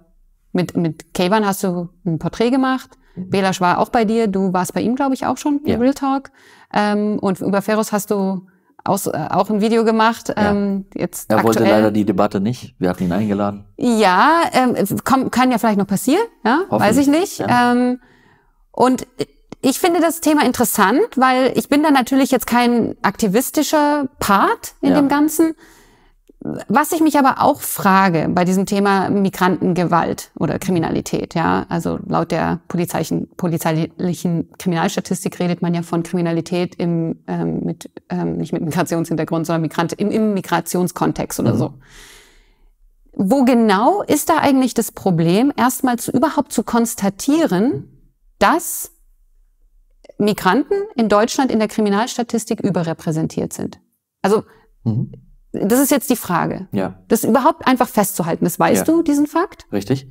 A: mit, mit Kevan hast du ein Porträt gemacht. Belasch war auch bei dir, du warst bei ihm, glaube ich, auch schon, ja. Real Talk. Ähm, und über Ferus hast du aus, äh, auch ein Video gemacht. Ähm, ja. jetzt er aktuell. wollte leider
B: die Debatte nicht. Wir hatten ihn eingeladen.
A: Ja, ähm, komm, kann ja vielleicht noch passieren. Ja, weiß ich nicht. Ja. Ähm, und ich finde das Thema interessant, weil ich bin da natürlich jetzt kein aktivistischer Part in ja. dem Ganzen, was ich mich aber auch frage bei diesem Thema Migrantengewalt oder Kriminalität, ja, also laut der polizeilichen, polizeilichen Kriminalstatistik redet man ja von Kriminalität im, ähm, mit, ähm, nicht mit Migrationshintergrund, sondern Migrant, im, im Migrationskontext oder mhm. so. Wo genau ist da eigentlich das Problem, erstmal zu, überhaupt zu konstatieren, dass Migranten in Deutschland in der Kriminalstatistik überrepräsentiert sind? Also, mhm das ist jetzt die Frage. Ja. Das überhaupt einfach festzuhalten, das weißt ja. du, diesen Fakt?
B: Richtig.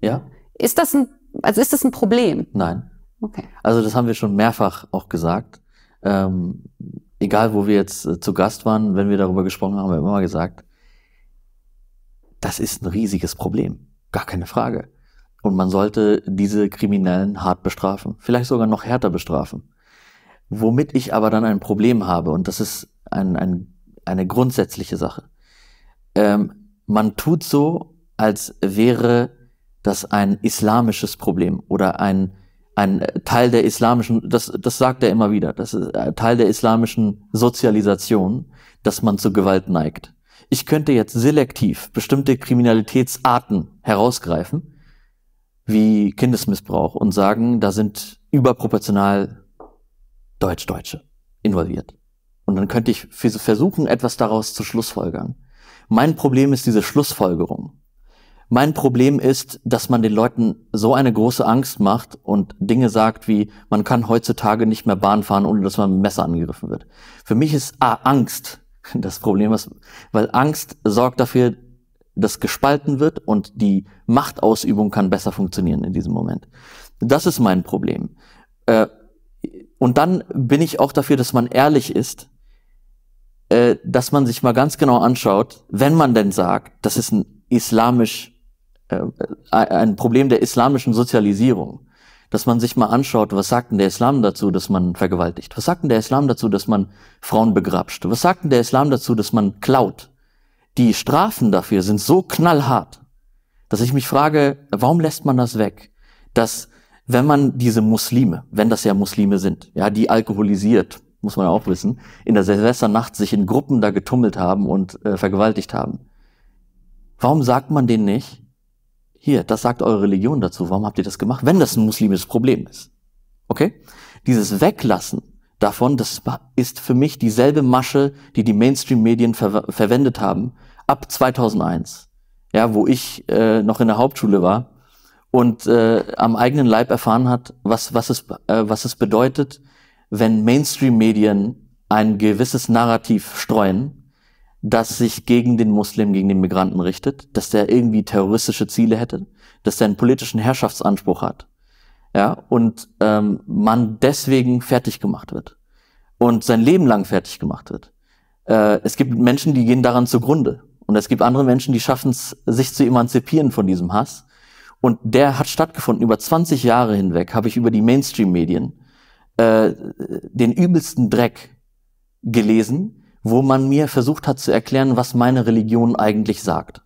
B: Ja.
A: Ist das ein, also ist das ein Problem? Nein. Okay.
B: Also das haben wir schon mehrfach auch gesagt. Ähm, egal, wo wir jetzt äh, zu Gast waren, wenn wir darüber gesprochen haben, haben wir immer gesagt, das ist ein riesiges Problem. Gar keine Frage. Und man sollte diese Kriminellen hart bestrafen. Vielleicht sogar noch härter bestrafen. Womit ich aber dann ein Problem habe, und das ist ein, ein eine grundsätzliche Sache. Ähm, man tut so, als wäre das ein islamisches Problem oder ein, ein Teil der islamischen, das, das sagt er immer wieder, das ist äh, Teil der islamischen Sozialisation, dass man zu Gewalt neigt. Ich könnte jetzt selektiv bestimmte Kriminalitätsarten herausgreifen, wie Kindesmissbrauch, und sagen, da sind überproportional Deutsch-Deutsche involviert. Und dann könnte ich versuchen, etwas daraus zu schlussfolgern. Mein Problem ist diese Schlussfolgerung. Mein Problem ist, dass man den Leuten so eine große Angst macht und Dinge sagt wie, man kann heutzutage nicht mehr Bahn fahren, ohne dass man mit dem Messer angegriffen wird. Für mich ist A, Angst das Problem, ist, weil Angst sorgt dafür, dass gespalten wird und die Machtausübung kann besser funktionieren in diesem Moment. Das ist mein Problem. Äh, und dann bin ich auch dafür, dass man ehrlich ist äh, dass man sich mal ganz genau anschaut, wenn man denn sagt, das ist ein islamisch, äh, äh, ein Problem der islamischen Sozialisierung, dass man sich mal anschaut, was sagt denn der Islam dazu, dass man vergewaltigt? Was sagt denn der Islam dazu, dass man Frauen begrapscht? Was sagt denn der Islam dazu, dass man klaut? Die Strafen dafür sind so knallhart, dass ich mich frage, warum lässt man das weg? Dass wenn man diese Muslime, wenn das ja Muslime sind, ja, die alkoholisiert, muss man ja auch wissen, in der Silvesternacht sich in Gruppen da getummelt haben und äh, vergewaltigt haben. Warum sagt man denen nicht, hier, das sagt eure Religion dazu, warum habt ihr das gemacht, wenn das ein muslimisches Problem ist? Okay? Dieses Weglassen davon, das ist für mich dieselbe Masche, die die Mainstream-Medien ver verwendet haben, ab 2001, ja, wo ich äh, noch in der Hauptschule war und äh, am eigenen Leib erfahren hat, was, was, es, äh, was es bedeutet, wenn Mainstream-Medien ein gewisses Narrativ streuen, das sich gegen den Muslim, gegen den Migranten richtet, dass der irgendwie terroristische Ziele hätte, dass der einen politischen Herrschaftsanspruch hat, ja, und ähm, man deswegen fertig gemacht wird und sein Leben lang fertig gemacht wird. Äh, es gibt Menschen, die gehen daran zugrunde und es gibt andere Menschen, die schaffen es, sich zu emanzipieren von diesem Hass. Und der hat stattgefunden über 20 Jahre hinweg, habe ich über die Mainstream-Medien äh, den übelsten Dreck gelesen, wo man mir versucht hat zu erklären, was meine Religion eigentlich sagt.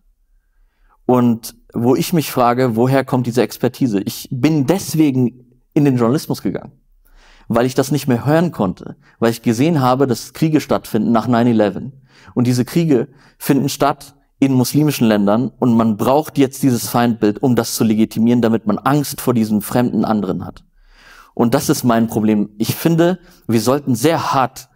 B: Und wo ich mich frage, woher kommt diese Expertise? Ich bin deswegen in den Journalismus gegangen, weil ich das nicht mehr hören konnte, weil ich gesehen habe, dass Kriege stattfinden nach 9-11. Und diese Kriege finden statt in muslimischen Ländern und man braucht jetzt dieses Feindbild, um das zu legitimieren, damit man Angst vor diesem fremden anderen hat. Und das ist mein Problem. Ich finde, wir sollten sehr hart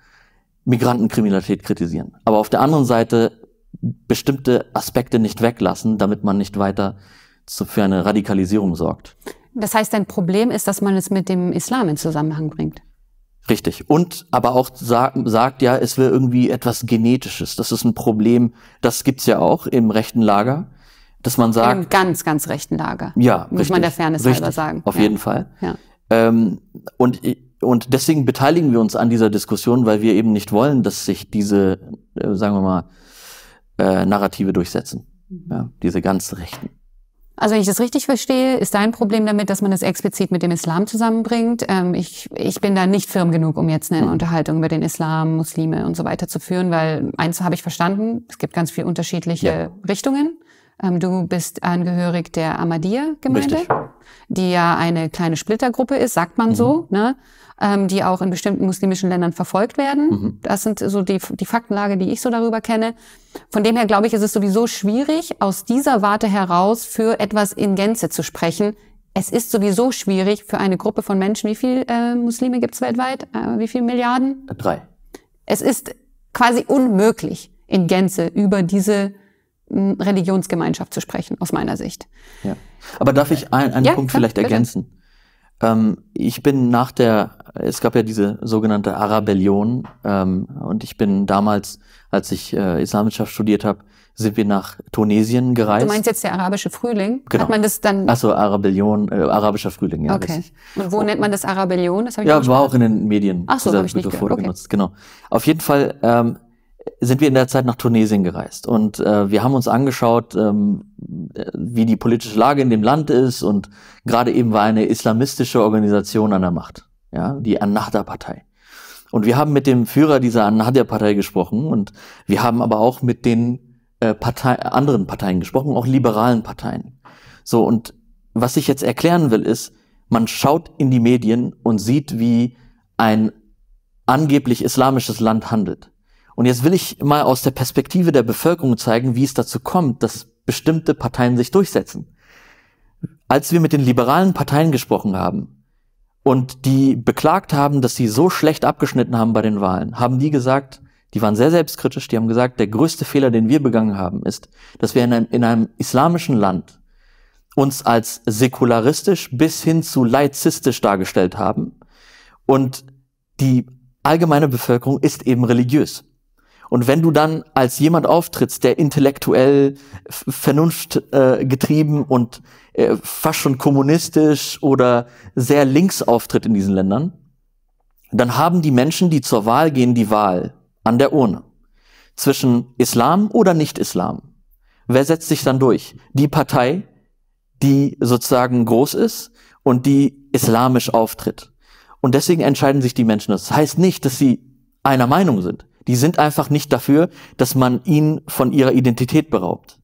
B: Migrantenkriminalität kritisieren. Aber auf der anderen Seite bestimmte Aspekte nicht weglassen, damit man nicht weiter zu, für eine Radikalisierung sorgt.
A: Das heißt, dein Problem ist, dass man es mit dem Islam in Zusammenhang bringt.
B: Richtig. Und aber auch sagt, sagt ja, es wäre irgendwie etwas Genetisches. Das ist ein Problem, das gibt's ja auch im rechten Lager, dass man sagt.
A: Im ganz, ganz rechten Lager. Ja. Muss richtig, man der Fairness richtig, halber sagen. Auf ja. jeden Fall. Ja.
B: Ähm, und, und deswegen beteiligen wir uns an dieser Diskussion, weil wir eben nicht wollen, dass sich diese, äh, sagen wir mal, äh, Narrative durchsetzen. Mhm. Ja, diese ganz Rechten.
A: Also wenn ich das richtig verstehe, ist dein Problem damit, dass man das explizit mit dem Islam zusammenbringt. Ähm, ich, ich bin da nicht firm genug, um jetzt eine mhm. Unterhaltung über den Islam, Muslime und so weiter zu führen, weil eins habe ich verstanden, es gibt ganz viele unterschiedliche ja. Richtungen. Ähm, du bist angehörig der Ahmadiyya-Gemeinde die ja eine kleine Splittergruppe ist, sagt man mhm. so, ne? ähm, die auch in bestimmten muslimischen Ländern verfolgt werden. Mhm. Das sind so die, die Faktenlage, die ich so darüber kenne. Von dem her glaube ich, ist es sowieso schwierig, aus dieser Warte heraus für etwas in Gänze zu sprechen. Es ist sowieso schwierig für eine Gruppe von Menschen. Wie viel äh, Muslime gibt's weltweit? Äh, wie viele Milliarden? Drei. Es ist quasi unmöglich in Gänze über diese Religionsgemeinschaft zu sprechen, aus meiner Sicht.
B: Ja. Aber darf ich ein, einen ja, Punkt vielleicht bitte. ergänzen? Ähm, ich bin nach der, es gab ja diese sogenannte Arabellion ähm, und ich bin damals, als ich äh, Islamwissenschaft studiert habe, sind wir nach Tunesien gereist. Du meinst
A: jetzt der arabische Frühling? Genau. Hat man das dann? Achso,
B: Arabellion, äh, arabischer Frühling, ja. Okay. Richtig.
A: Und wo oh. nennt man das Arabellion? Das ich ja, war auch
B: in den Medien. Ach so, habe ich nicht gehört. Okay. Genau. Auf jeden Fall ähm, sind wir in der Zeit nach Tunesien gereist und äh, wir haben uns angeschaut, ähm, äh, wie die politische Lage in dem Land ist und gerade eben war eine islamistische Organisation an der Macht, ja, die annahda partei Und wir haben mit dem Führer dieser annahda partei gesprochen und wir haben aber auch mit den äh, Partei anderen Parteien gesprochen, auch liberalen Parteien. So und was ich jetzt erklären will ist, man schaut in die Medien und sieht, wie ein angeblich islamisches Land handelt. Und jetzt will ich mal aus der Perspektive der Bevölkerung zeigen, wie es dazu kommt, dass bestimmte Parteien sich durchsetzen. Als wir mit den liberalen Parteien gesprochen haben und die beklagt haben, dass sie so schlecht abgeschnitten haben bei den Wahlen, haben die gesagt, die waren sehr selbstkritisch, die haben gesagt, der größte Fehler, den wir begangen haben, ist, dass wir in einem, in einem islamischen Land uns als säkularistisch bis hin zu laizistisch dargestellt haben und die allgemeine Bevölkerung ist eben religiös. Und wenn du dann als jemand auftrittst, der intellektuell, vernunftgetrieben äh, und äh, fast schon kommunistisch oder sehr links auftritt in diesen Ländern, dann haben die Menschen, die zur Wahl gehen, die Wahl an der Urne zwischen Islam oder Nicht-Islam. Wer setzt sich dann durch? Die Partei, die sozusagen groß ist und die islamisch auftritt. Und deswegen entscheiden sich die Menschen. Das heißt nicht, dass sie einer Meinung sind. Die sind einfach nicht dafür, dass man ihn von ihrer Identität beraubt.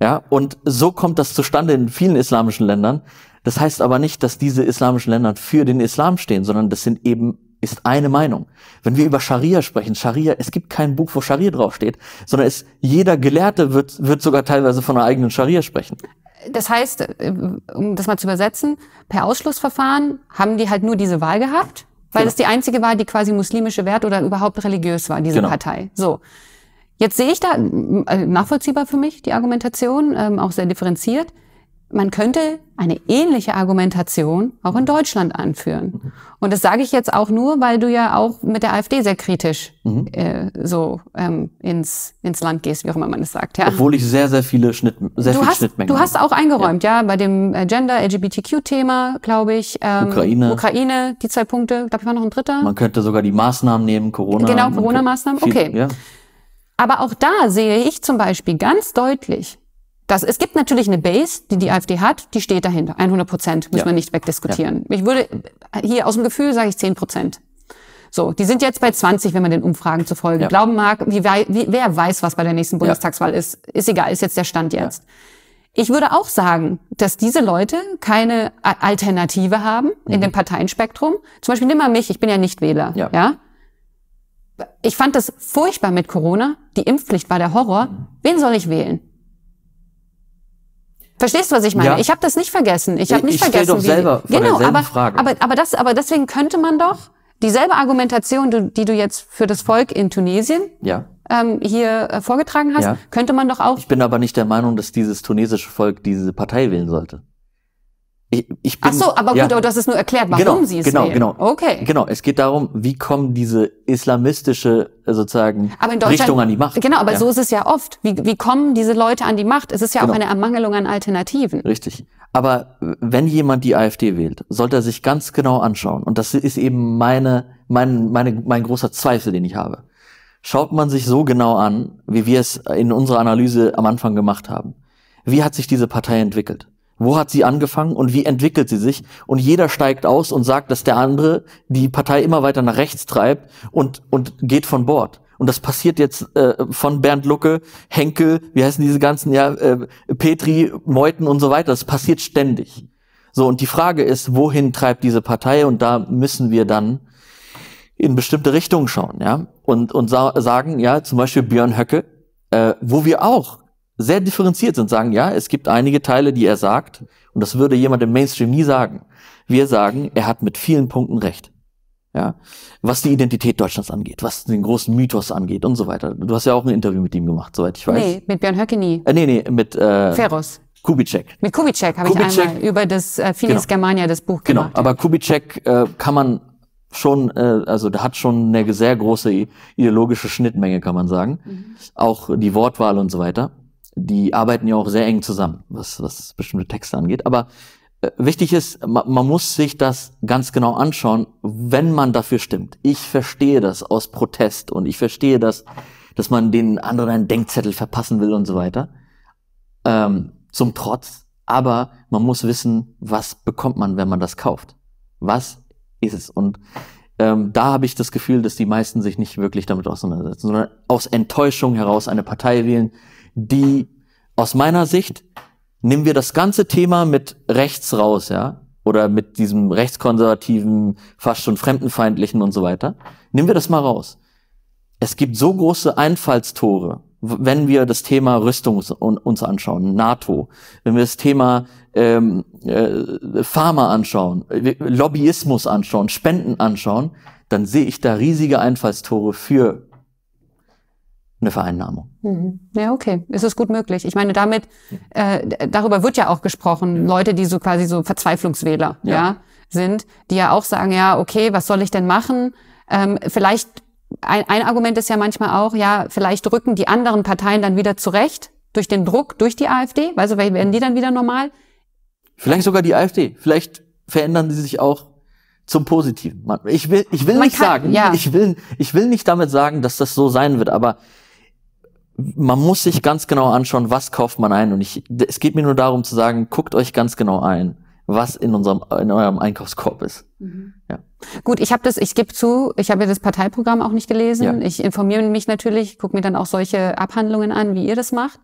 B: Ja, und so kommt das zustande in vielen islamischen Ländern. Das heißt aber nicht, dass diese islamischen Länder für den Islam stehen, sondern das sind eben ist eine Meinung. Wenn wir über Scharia sprechen, Scharia, es gibt kein Buch, wo Scharia draufsteht, sondern es, jeder Gelehrte wird, wird sogar teilweise von einer eigenen Scharia sprechen.
A: Das heißt, äh, um das mal zu übersetzen, per Ausschlussverfahren haben die halt nur diese Wahl gehabt weil genau. das die einzige war, die quasi muslimische Wert oder überhaupt religiös war, diese genau. Partei. So. Jetzt sehe ich da äh, nachvollziehbar für mich die Argumentation, ähm, auch sehr differenziert man könnte eine ähnliche Argumentation auch in Deutschland anführen. Mhm. Und das sage ich jetzt auch nur, weil du ja auch mit der AfD sehr kritisch mhm. äh, so ähm, ins, ins Land gehst, wie auch immer man es sagt. Ja. Obwohl ich
B: sehr, sehr viele Schnitt, sehr du viel hast, Schnittmengen Du hast
A: auch eingeräumt, ja, ja bei dem äh, Gender, LGBTQ-Thema, glaube ich. Ähm, Ukraine. Ukraine, die zwei Punkte. Ich glaube, ich war noch ein dritter. Man
B: könnte sogar die Maßnahmen nehmen, Corona. Genau, Corona-Maßnahmen, okay. Ja.
A: Aber auch da sehe ich zum Beispiel ganz deutlich, das, es gibt natürlich eine Base, die die mhm. AfD hat, die steht dahinter. 100 Prozent, müssen ja. wir nicht wegdiskutieren. Ja. Ich würde, hier aus dem Gefühl sage ich 10 Prozent. So, die sind jetzt bei 20, wenn man den Umfragen zufolge ja. glauben mag. Wie, wie, wer weiß, was bei der nächsten Bundestagswahl ja. ist. Ist egal, ist jetzt der Stand jetzt. Ich würde auch sagen, dass diese Leute keine Alternative haben mhm. in dem Parteienspektrum. Zum Beispiel nimm mal mich, ich bin ja Nichtwähler. Ja. ja? Ich fand das furchtbar mit Corona. Die Impfpflicht war der Horror. Mhm. Wen soll ich wählen? Verstehst du, was ich meine? Ja. Ich habe das nicht vergessen. Ich habe nicht ich vergessen. Doch wie, selber vor genau, aber, Frage. aber aber das, aber deswegen könnte man doch dieselbe Argumentation, die du jetzt für das Volk in Tunesien ja. ähm, hier äh, vorgetragen hast, ja. könnte man doch auch. Ich
B: bin aber nicht der Meinung, dass dieses tunesische Volk diese Partei wählen sollte. Ich, ich bin, Ach so, aber ja, gut, aber das ist nur erklärt, warum genau, sie es genau, wählen. Genau, genau, okay. Genau, es geht darum, wie kommen diese islamistische äh, sozusagen Richtung an die Macht. Genau, aber ja. so ist es
A: ja oft. Wie, wie kommen diese Leute an die Macht? Es ist ja genau. auch eine Ermangelung an Alternativen.
B: Richtig. Aber wenn jemand die AfD wählt, sollte er sich ganz genau anschauen. Und das ist eben meine, mein, meine, mein großer Zweifel, den ich habe. Schaut man sich so genau an, wie wir es in unserer Analyse am Anfang gemacht haben. Wie hat sich diese Partei entwickelt? Wo hat sie angefangen und wie entwickelt sie sich? Und jeder steigt aus und sagt, dass der andere die Partei immer weiter nach rechts treibt und, und geht von Bord. Und das passiert jetzt äh, von Bernd Lucke, Henkel, wie heißen diese ganzen, ja, äh, Petri, Meuten und so weiter. Das passiert ständig. So, und die Frage ist, wohin treibt diese Partei? Und da müssen wir dann in bestimmte Richtungen schauen, ja. Und, und sa sagen, ja, zum Beispiel Björn Höcke, äh, wo wir auch sehr differenziert sind, sagen, ja, es gibt einige Teile, die er sagt, und das würde jemand im Mainstream nie sagen. Wir sagen, er hat mit vielen Punkten recht. Ja, was die Identität Deutschlands angeht, was den großen Mythos angeht und so weiter. Du hast ja auch ein Interview mit ihm gemacht, soweit ich weiß. Nee,
A: mit Björn Höcke nie.
B: Äh, nee, nee, mit äh, Ferros. Kubitschek.
A: Mit Kubitschek habe ich einmal über das äh, Phoenix genau. Germania das Buch genau, gemacht.
B: Genau, aber Kubitschek äh, kann man schon, äh, also der hat schon eine sehr große ideologische Schnittmenge, kann man sagen. Mhm. Auch die Wortwahl und so weiter die arbeiten ja auch sehr eng zusammen, was, was bestimmte Texte angeht. Aber äh, wichtig ist, ma, man muss sich das ganz genau anschauen, wenn man dafür stimmt. Ich verstehe das aus Protest und ich verstehe das, dass man den anderen einen Denkzettel verpassen will und so weiter. Ähm, zum Trotz. Aber man muss wissen, was bekommt man, wenn man das kauft? Was ist es? Und ähm, da habe ich das Gefühl, dass die meisten sich nicht wirklich damit auseinandersetzen, sondern aus Enttäuschung heraus eine Partei wählen, die aus meiner Sicht nehmen wir das ganze Thema mit rechts raus, ja, oder mit diesem rechtskonservativen, fast schon fremdenfeindlichen und so weiter. Nehmen wir das mal raus. Es gibt so große Einfallstore, wenn wir das Thema Rüstung uns anschauen, NATO, wenn wir das Thema ähm, äh, Pharma anschauen, äh, Lobbyismus anschauen, Spenden anschauen, dann sehe ich da riesige Einfallstore für eine Vereinnahmung.
A: Mhm. Ja, okay. Ist Es gut möglich. Ich meine, damit, äh, darüber wird ja auch gesprochen, ja. Leute, die so quasi so Verzweiflungswähler ja. ja. sind, die ja auch sagen, ja, okay, was soll ich denn machen? Ähm, vielleicht, ein, ein Argument ist ja manchmal auch, ja, vielleicht rücken die anderen Parteien dann wieder zurecht durch den Druck, durch die AfD, also werden die dann wieder normal?
B: Vielleicht sogar die AfD. Vielleicht verändern sie sich auch zum Positiven. Ich will, ich will nicht kann, sagen, ja. ich will, ich will nicht damit sagen, dass das so sein wird, aber man muss sich ganz genau anschauen, was kauft man ein. Und ich, es geht mir nur darum zu sagen, guckt euch ganz genau ein, was in unserem in eurem Einkaufskorb ist. Mhm. Ja.
A: Gut, ich habe das, ich gebe zu, ich habe ja das Parteiprogramm auch nicht gelesen. Ja. Ich informiere mich natürlich, gucke mir dann auch solche Abhandlungen an, wie ihr das macht.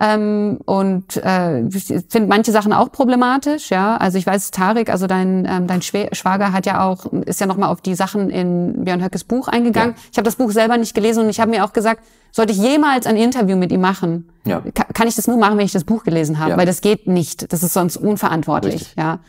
A: Ähm, und äh, ich finde manche Sachen auch problematisch, ja. Also ich weiß, Tarek, also dein, ähm, dein Schwager hat ja auch, ist ja nochmal auf die Sachen in Björn Höckes Buch eingegangen. Ja. Ich habe das Buch selber nicht gelesen und ich habe mir auch gesagt, sollte ich jemals ein Interview mit ihm machen, ja. kann, kann ich das nur machen, wenn ich das Buch gelesen habe, ja. weil das geht nicht. Das ist sonst unverantwortlich, Richtig. ja.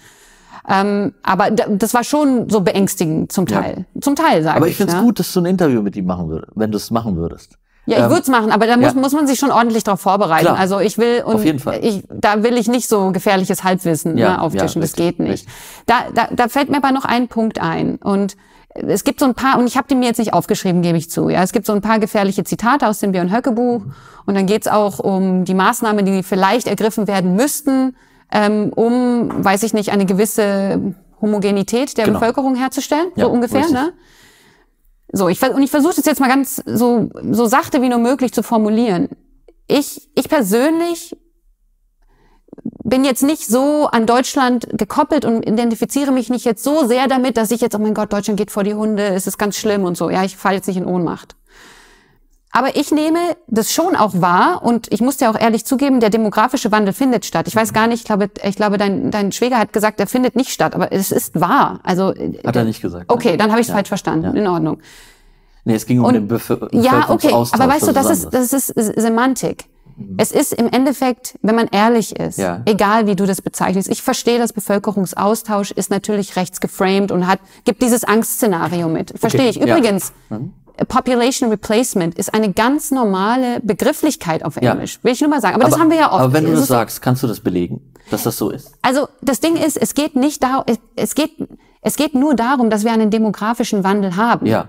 A: Ähm, aber das war schon so beängstigend zum Teil. Ja. Zum Teil, sage ich. Aber ich, ich finde es ne? gut,
B: dass du ein Interview mit ihm machen würdest, wenn du es machen würdest. Ja, ich ähm, würde es machen, aber da muss, ja. muss
A: man sich schon ordentlich darauf vorbereiten. Klar. Also ich will und Ich, da will ich nicht so gefährliches Halbwissen ja, ne, auftischen. Ja, das geht nicht. Da, da, da fällt mir aber noch ein Punkt ein. Und es gibt so ein paar, und ich habe die mir jetzt nicht aufgeschrieben, gebe ich zu. Ja, es gibt so ein paar gefährliche Zitate aus dem Björn Höcke Buch. Und dann geht's auch um die Maßnahmen, die vielleicht ergriffen werden müssten, ähm, um, weiß ich nicht, eine gewisse Homogenität der genau. Bevölkerung herzustellen, ja, so ungefähr. Richtig. Ne? So, ich, und ich versuche das jetzt mal ganz so, so sachte wie nur möglich zu formulieren. Ich, ich persönlich bin jetzt nicht so an Deutschland gekoppelt und identifiziere mich nicht jetzt so sehr damit, dass ich jetzt, oh mein Gott, Deutschland geht vor die Hunde, es ist ganz schlimm und so. Ja, ich falle jetzt nicht in Ohnmacht. Aber ich nehme das schon auch wahr und ich muss dir auch ehrlich zugeben, der demografische Wandel findet statt. Ich weiß gar nicht, ich glaube, ich glaube dein, dein Schwäger hat gesagt, er findet nicht statt, aber es ist wahr. Also, äh,
B: hat er nicht gesagt. Okay, nein. Also, dann habe ich es ja. falsch
A: verstanden. Ja. In Ordnung.
B: Nee, es ging um und, den Bevölkerungsaustausch. Ja, okay, aber weißt du, das ist,
A: das ist Semantik. Mhm. Es ist im Endeffekt, wenn man ehrlich ist, ja. egal wie du das bezeichnest. Ich verstehe, dass Bevölkerungsaustausch ist natürlich rechts geframed und hat, gibt dieses Angstszenario mit. Verstehe okay. ich. Übrigens, mhm. Population Replacement ist eine ganz normale Begrifflichkeit auf Englisch, ja. will ich nur mal sagen. Aber, aber, das haben wir ja oft. Aber wenn du das sagst,
B: kannst du das belegen, dass das so ist?
A: Also das Ding ist, es geht nicht da, es geht, es geht nur darum, dass wir einen demografischen Wandel haben, ja.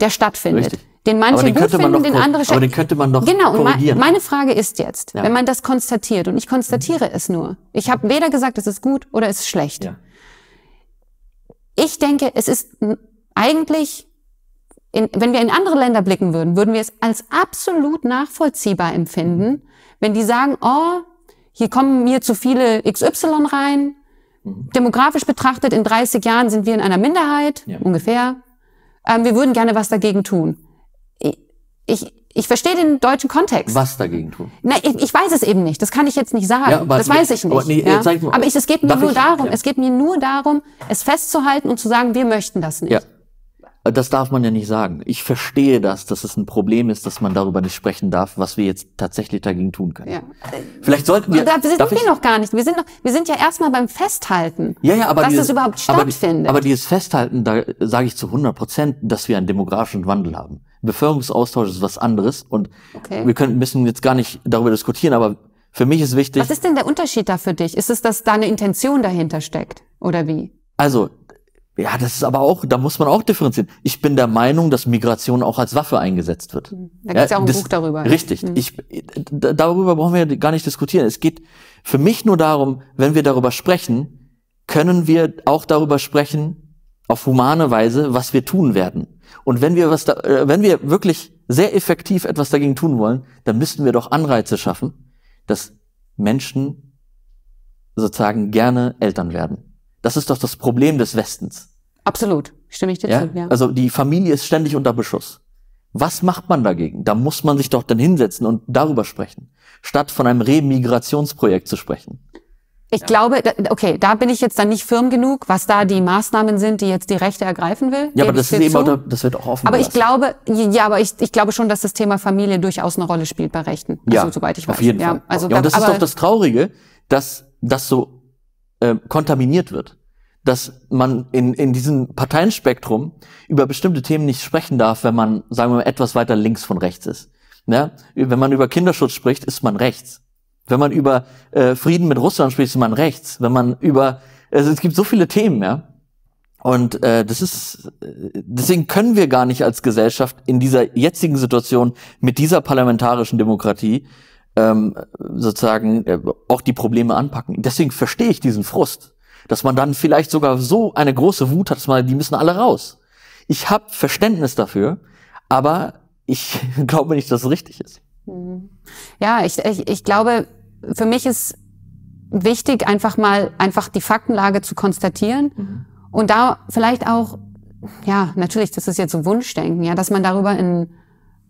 A: der stattfindet. Richtig. Den manche den gut finden, den andere Aber den
B: könnte man noch Genau, korrigieren. und meine
A: Frage ist jetzt, ja. wenn man das konstatiert, und ich konstatiere mhm. es nur, ich habe weder gesagt, es ist gut oder es ist schlecht. Ja. Ich denke, es ist eigentlich in, wenn wir in andere Länder blicken würden, würden wir es als absolut nachvollziehbar empfinden, wenn die sagen, oh, hier kommen mir zu viele XY rein. Mhm. Demografisch betrachtet, in 30 Jahren sind wir in einer Minderheit, ja. ungefähr. Ähm, wir würden gerne was dagegen tun. Ich, ich verstehe den deutschen Kontext. Was dagegen tun? Na, ich, ich weiß es eben nicht. Das kann ich jetzt nicht sagen. Ja, das weiß ich nicht. Aber, nee, ja? aber ich, es geht mir Darf nur ich? darum, ja. es geht mir nur darum, es festzuhalten und zu sagen, wir möchten das nicht.
B: Das darf man ja nicht sagen. Ich verstehe das, dass es ein Problem ist, dass man darüber nicht sprechen darf, was wir jetzt tatsächlich dagegen tun können. Ja. Vielleicht sollten wir. Da sind wir ich? noch
A: gar nicht. Wir sind, noch, wir sind ja erstmal beim Festhalten, ja, ja, aber dass dieses, das überhaupt stattfindet. Aber, aber
B: dieses Festhalten, da sage ich zu 100 Prozent, dass wir einen demografischen Wandel haben. Bevölkerungsaustausch ist was anderes und okay. wir können, müssen jetzt gar nicht darüber diskutieren, aber für mich ist wichtig. Was ist
A: denn der Unterschied da für dich? Ist es, dass da eine Intention dahinter steckt oder wie?
B: Also ja, das ist aber auch, da muss man auch differenzieren. Ich bin der Meinung, dass Migration auch als Waffe eingesetzt wird. Mhm. Da gibt es ja, auch ein das, Buch darüber. Richtig. Mhm. Ich, darüber brauchen wir gar nicht diskutieren. Es geht für mich nur darum, wenn wir darüber sprechen, können wir auch darüber sprechen, auf humane Weise, was wir tun werden. Und wenn wir was, da, äh, wenn wir wirklich sehr effektiv etwas dagegen tun wollen, dann müssten wir doch Anreize schaffen, dass Menschen sozusagen gerne Eltern werden. Das ist doch das Problem des Westens.
A: Absolut, stimme ich dir ja? zu. Ja. Also
B: die Familie ist ständig unter Beschuss. Was macht man dagegen? Da muss man sich doch dann hinsetzen und darüber sprechen, statt von einem Remigrationsprojekt zu sprechen.
A: Ich ja. glaube, okay, da bin ich jetzt dann nicht firm genug, was da die Maßnahmen sind, die jetzt die Rechte ergreifen will. Ja, aber das, ist eben auch,
B: das wird auch offen. Aber ich
A: glaube, ja, aber ich, ich glaube schon, dass das Thema Familie durchaus eine Rolle spielt bei Rechten.
B: Also, ja, also, soweit ich auf weiß. jeden ja, Fall. Also, ja, und das ist doch das Traurige, dass das so äh, kontaminiert wird dass man in, in diesem Parteienspektrum über bestimmte Themen nicht sprechen darf, wenn man, sagen wir mal, etwas weiter links von rechts ist. Ja? Ne? Wenn man über Kinderschutz spricht, ist man rechts. Wenn man über äh, Frieden mit Russland spricht, ist man rechts. Wenn man über, also es gibt so viele Themen, ja. Und äh, das ist, deswegen können wir gar nicht als Gesellschaft in dieser jetzigen Situation mit dieser parlamentarischen Demokratie ähm, sozusagen äh, auch die Probleme anpacken. Deswegen verstehe ich diesen Frust dass man dann vielleicht sogar so eine große Wut hat, dass man, die müssen alle raus. Ich habe Verständnis dafür, aber ich glaube nicht, dass es richtig ist.
A: Mhm. Ja, ich, ich, ich glaube, für mich ist wichtig, einfach mal einfach die Faktenlage zu konstatieren mhm. und da vielleicht auch, ja, natürlich, das ist jetzt so Wunschdenken, ja, dass man darüber in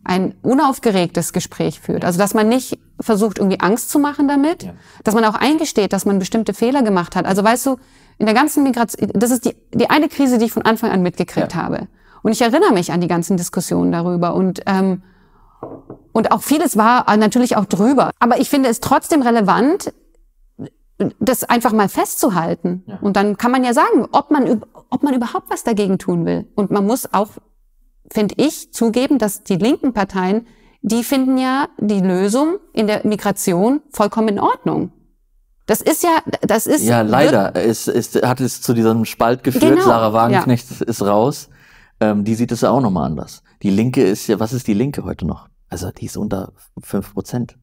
A: ein unaufgeregtes Gespräch führt. Also dass man nicht versucht, irgendwie Angst zu machen damit, ja. dass man auch eingesteht, dass man bestimmte Fehler gemacht hat. Also weißt du, in der ganzen Migration, das ist die, die eine Krise, die ich von Anfang an mitgekriegt ja. habe. Und ich erinnere mich an die ganzen Diskussionen darüber und ähm, und auch vieles war natürlich auch drüber. Aber ich finde es trotzdem relevant, das einfach mal festzuhalten. Ja. Und dann kann man ja sagen, ob man, ob man überhaupt was dagegen tun will. Und man muss auch finde ich, zugeben, dass die linken Parteien, die finden ja die Lösung in der Migration vollkommen in Ordnung. Das ist ja, das ist ja leider.
B: Es, es hat es zu diesem Spalt geführt. Genau, Sarah Wagenknecht ja. ist raus. Ähm, die sieht es ja auch nochmal anders. Die Linke ist ja, was ist die Linke heute noch? Also die ist unter fünf Prozent.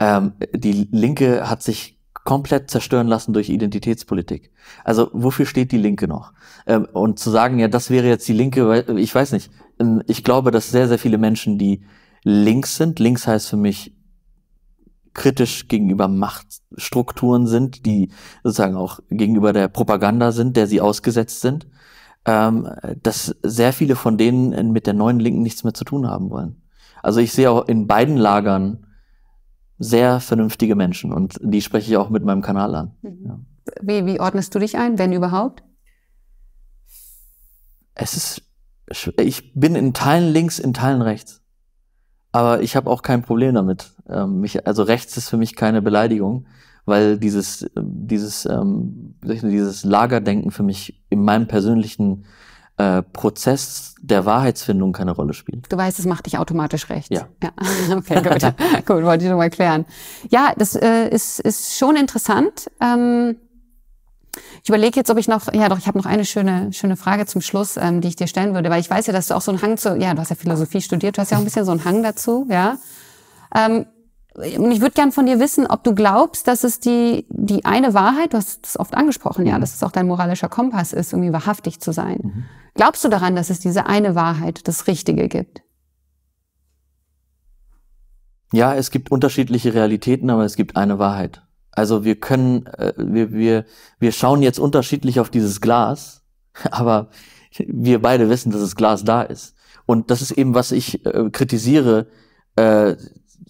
B: Ähm, die Linke hat sich komplett zerstören lassen durch Identitätspolitik. Also wofür steht die Linke noch? Ähm, und zu sagen, ja, das wäre jetzt die Linke, äh, ich weiß nicht. Ähm, ich glaube, dass sehr, sehr viele Menschen, die links sind, links heißt für mich kritisch gegenüber Machtstrukturen sind, die sozusagen auch gegenüber der Propaganda sind, der sie ausgesetzt sind, ähm, dass sehr viele von denen mit der neuen Linken nichts mehr zu tun haben wollen. Also ich sehe auch in beiden Lagern sehr vernünftige Menschen und die spreche ich auch mit meinem Kanal an.
A: Mhm. Wie, wie ordnest du dich ein, wenn überhaupt?
B: Es ist, ich bin in Teilen links, in Teilen rechts. Aber ich habe auch kein Problem damit. Ähm, mich, also rechts ist für mich keine Beleidigung, weil dieses, dieses, ähm, dieses Lagerdenken für mich in meinem persönlichen äh, Prozess der Wahrheitsfindung keine Rolle spielt.
A: Du weißt, es macht dich automatisch recht. Ja. ja. Okay, gut. gut, wollte ich nochmal klären. Ja, das äh, ist, ist schon interessant. Ähm, ich überlege jetzt, ob ich noch, ja doch, ich habe noch eine schöne, schöne Frage zum Schluss, ähm, die ich dir stellen würde, weil ich weiß ja, dass du auch so einen Hang zu, ja, du hast ja Philosophie studiert, du hast ja auch ein bisschen so einen Hang dazu, ja. Ähm, und ich würde gern von dir wissen, ob du glaubst, dass es die, die eine Wahrheit, du hast es oft angesprochen, ja, mhm. dass es auch dein moralischer Kompass ist, irgendwie wahrhaftig zu sein. Mhm. Glaubst du daran, dass es diese eine Wahrheit, das Richtige gibt?
B: Ja, es gibt unterschiedliche Realitäten, aber es gibt eine Wahrheit. Also wir können, äh, wir, wir, wir schauen jetzt unterschiedlich auf dieses Glas, aber wir beide wissen, dass das Glas da ist. Und das ist eben, was ich äh, kritisiere, äh,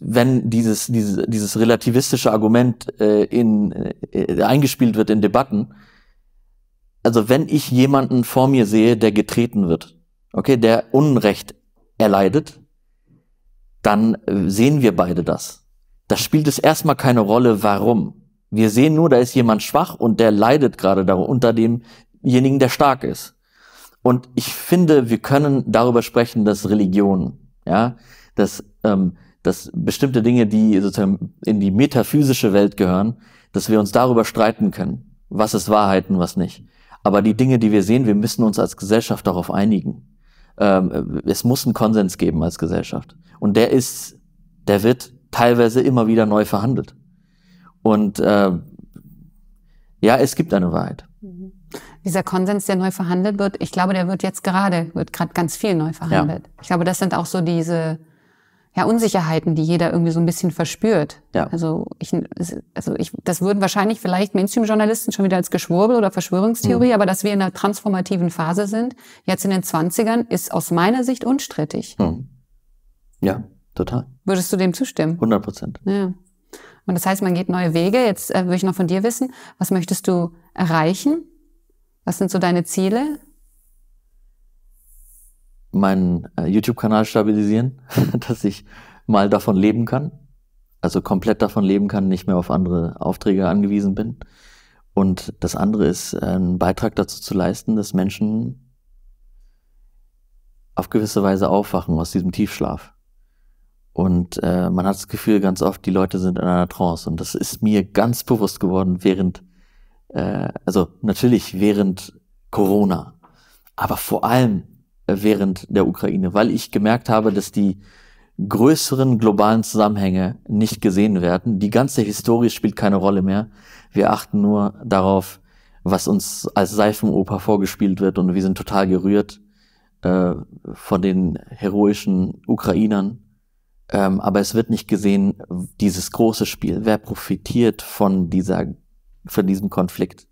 B: wenn dieses, dieses, dieses relativistische Argument äh, in, äh, eingespielt wird in Debatten, also wenn ich jemanden vor mir sehe, der getreten wird, okay, der Unrecht erleidet, dann äh, sehen wir beide das. Da spielt es erstmal keine Rolle, warum. Wir sehen nur, da ist jemand schwach und der leidet gerade unter demjenigen, der stark ist. Und ich finde, wir können darüber sprechen, dass Religion, ja, dass, ähm, dass bestimmte Dinge, die sozusagen in die metaphysische Welt gehören, dass wir uns darüber streiten können, was ist Wahrheit und was nicht. Aber die Dinge, die wir sehen, wir müssen uns als Gesellschaft darauf einigen. Ähm, es muss einen Konsens geben als Gesellschaft. Und der ist, der wird teilweise immer wieder neu verhandelt. Und äh, ja, es gibt eine Wahrheit.
A: Mhm. Dieser Konsens, der neu verhandelt wird, ich glaube, der wird jetzt gerade, wird gerade ganz viel neu verhandelt. Ja. Ich glaube, das sind auch so diese ja, Unsicherheiten, die jeder irgendwie so ein bisschen verspürt. Ja. Also ich, also ich, das würden wahrscheinlich vielleicht Mainstream-Journalisten schon wieder als Geschwurbel oder Verschwörungstheorie, mhm. aber dass wir in einer transformativen Phase sind, jetzt in den 20ern, ist aus meiner Sicht unstrittig.
B: Mhm. Ja, total.
A: Würdest du dem zustimmen?
B: 100 Prozent.
A: Ja. Und das heißt, man geht neue Wege. Jetzt äh, würde ich noch von dir wissen, was möchtest du erreichen? Was sind so deine Ziele?
B: meinen äh, YouTube-Kanal stabilisieren, dass ich mal davon leben kann. Also komplett davon leben kann, nicht mehr auf andere Aufträge angewiesen bin. Und das andere ist, äh, einen Beitrag dazu zu leisten, dass Menschen auf gewisse Weise aufwachen aus diesem Tiefschlaf. Und äh, man hat das Gefühl ganz oft, die Leute sind in einer Trance. Und das ist mir ganz bewusst geworden während, äh, also natürlich während Corona, aber vor allem äh, während der Ukraine, weil ich gemerkt habe, dass die größeren globalen Zusammenhänge nicht gesehen werden. Die ganze Historie spielt keine Rolle mehr. Wir achten nur darauf, was uns als Seifenoper vorgespielt wird und wir sind total gerührt äh, von den heroischen Ukrainern. Ähm, aber es wird nicht gesehen, dieses große Spiel, wer profitiert von dieser, von diesem Konflikt.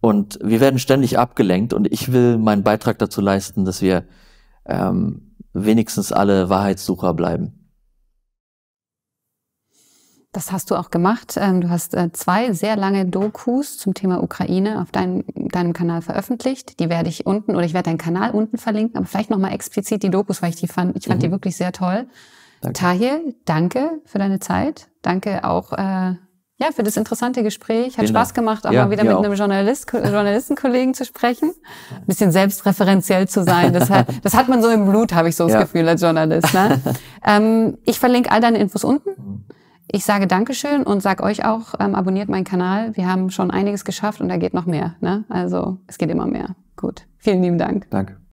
B: Und wir werden ständig abgelenkt und ich will meinen Beitrag dazu leisten, dass wir ähm, wenigstens alle Wahrheitssucher bleiben.
A: Das hast du auch gemacht. Ähm, du hast äh, zwei sehr lange Dokus zum Thema Ukraine auf deinem, deinem Kanal veröffentlicht. Die werde ich unten oder ich werde deinen Kanal unten verlinken, aber vielleicht nochmal explizit die Dokus, weil ich die fand, ich fand mhm. die wirklich sehr toll. Danke. Tahir, danke für deine Zeit. Danke auch äh, ja, für das interessante Gespräch. Hat Vielen Spaß gemacht, auch ja, mal wieder mit auch. einem Journalist, Journalistenkollegen zu sprechen. Ein bisschen selbstreferenziell zu sein. Das hat, das hat man so im Blut, habe ich so das Gefühl als Journalist. Ne? ähm, ich verlinke all deine Infos unten. Ich sage Dankeschön und sag euch auch, ähm, abonniert meinen Kanal. Wir haben schon einiges geschafft und da geht noch mehr. Ne? Also es geht immer mehr. Gut. Vielen lieben Dank.
B: Danke.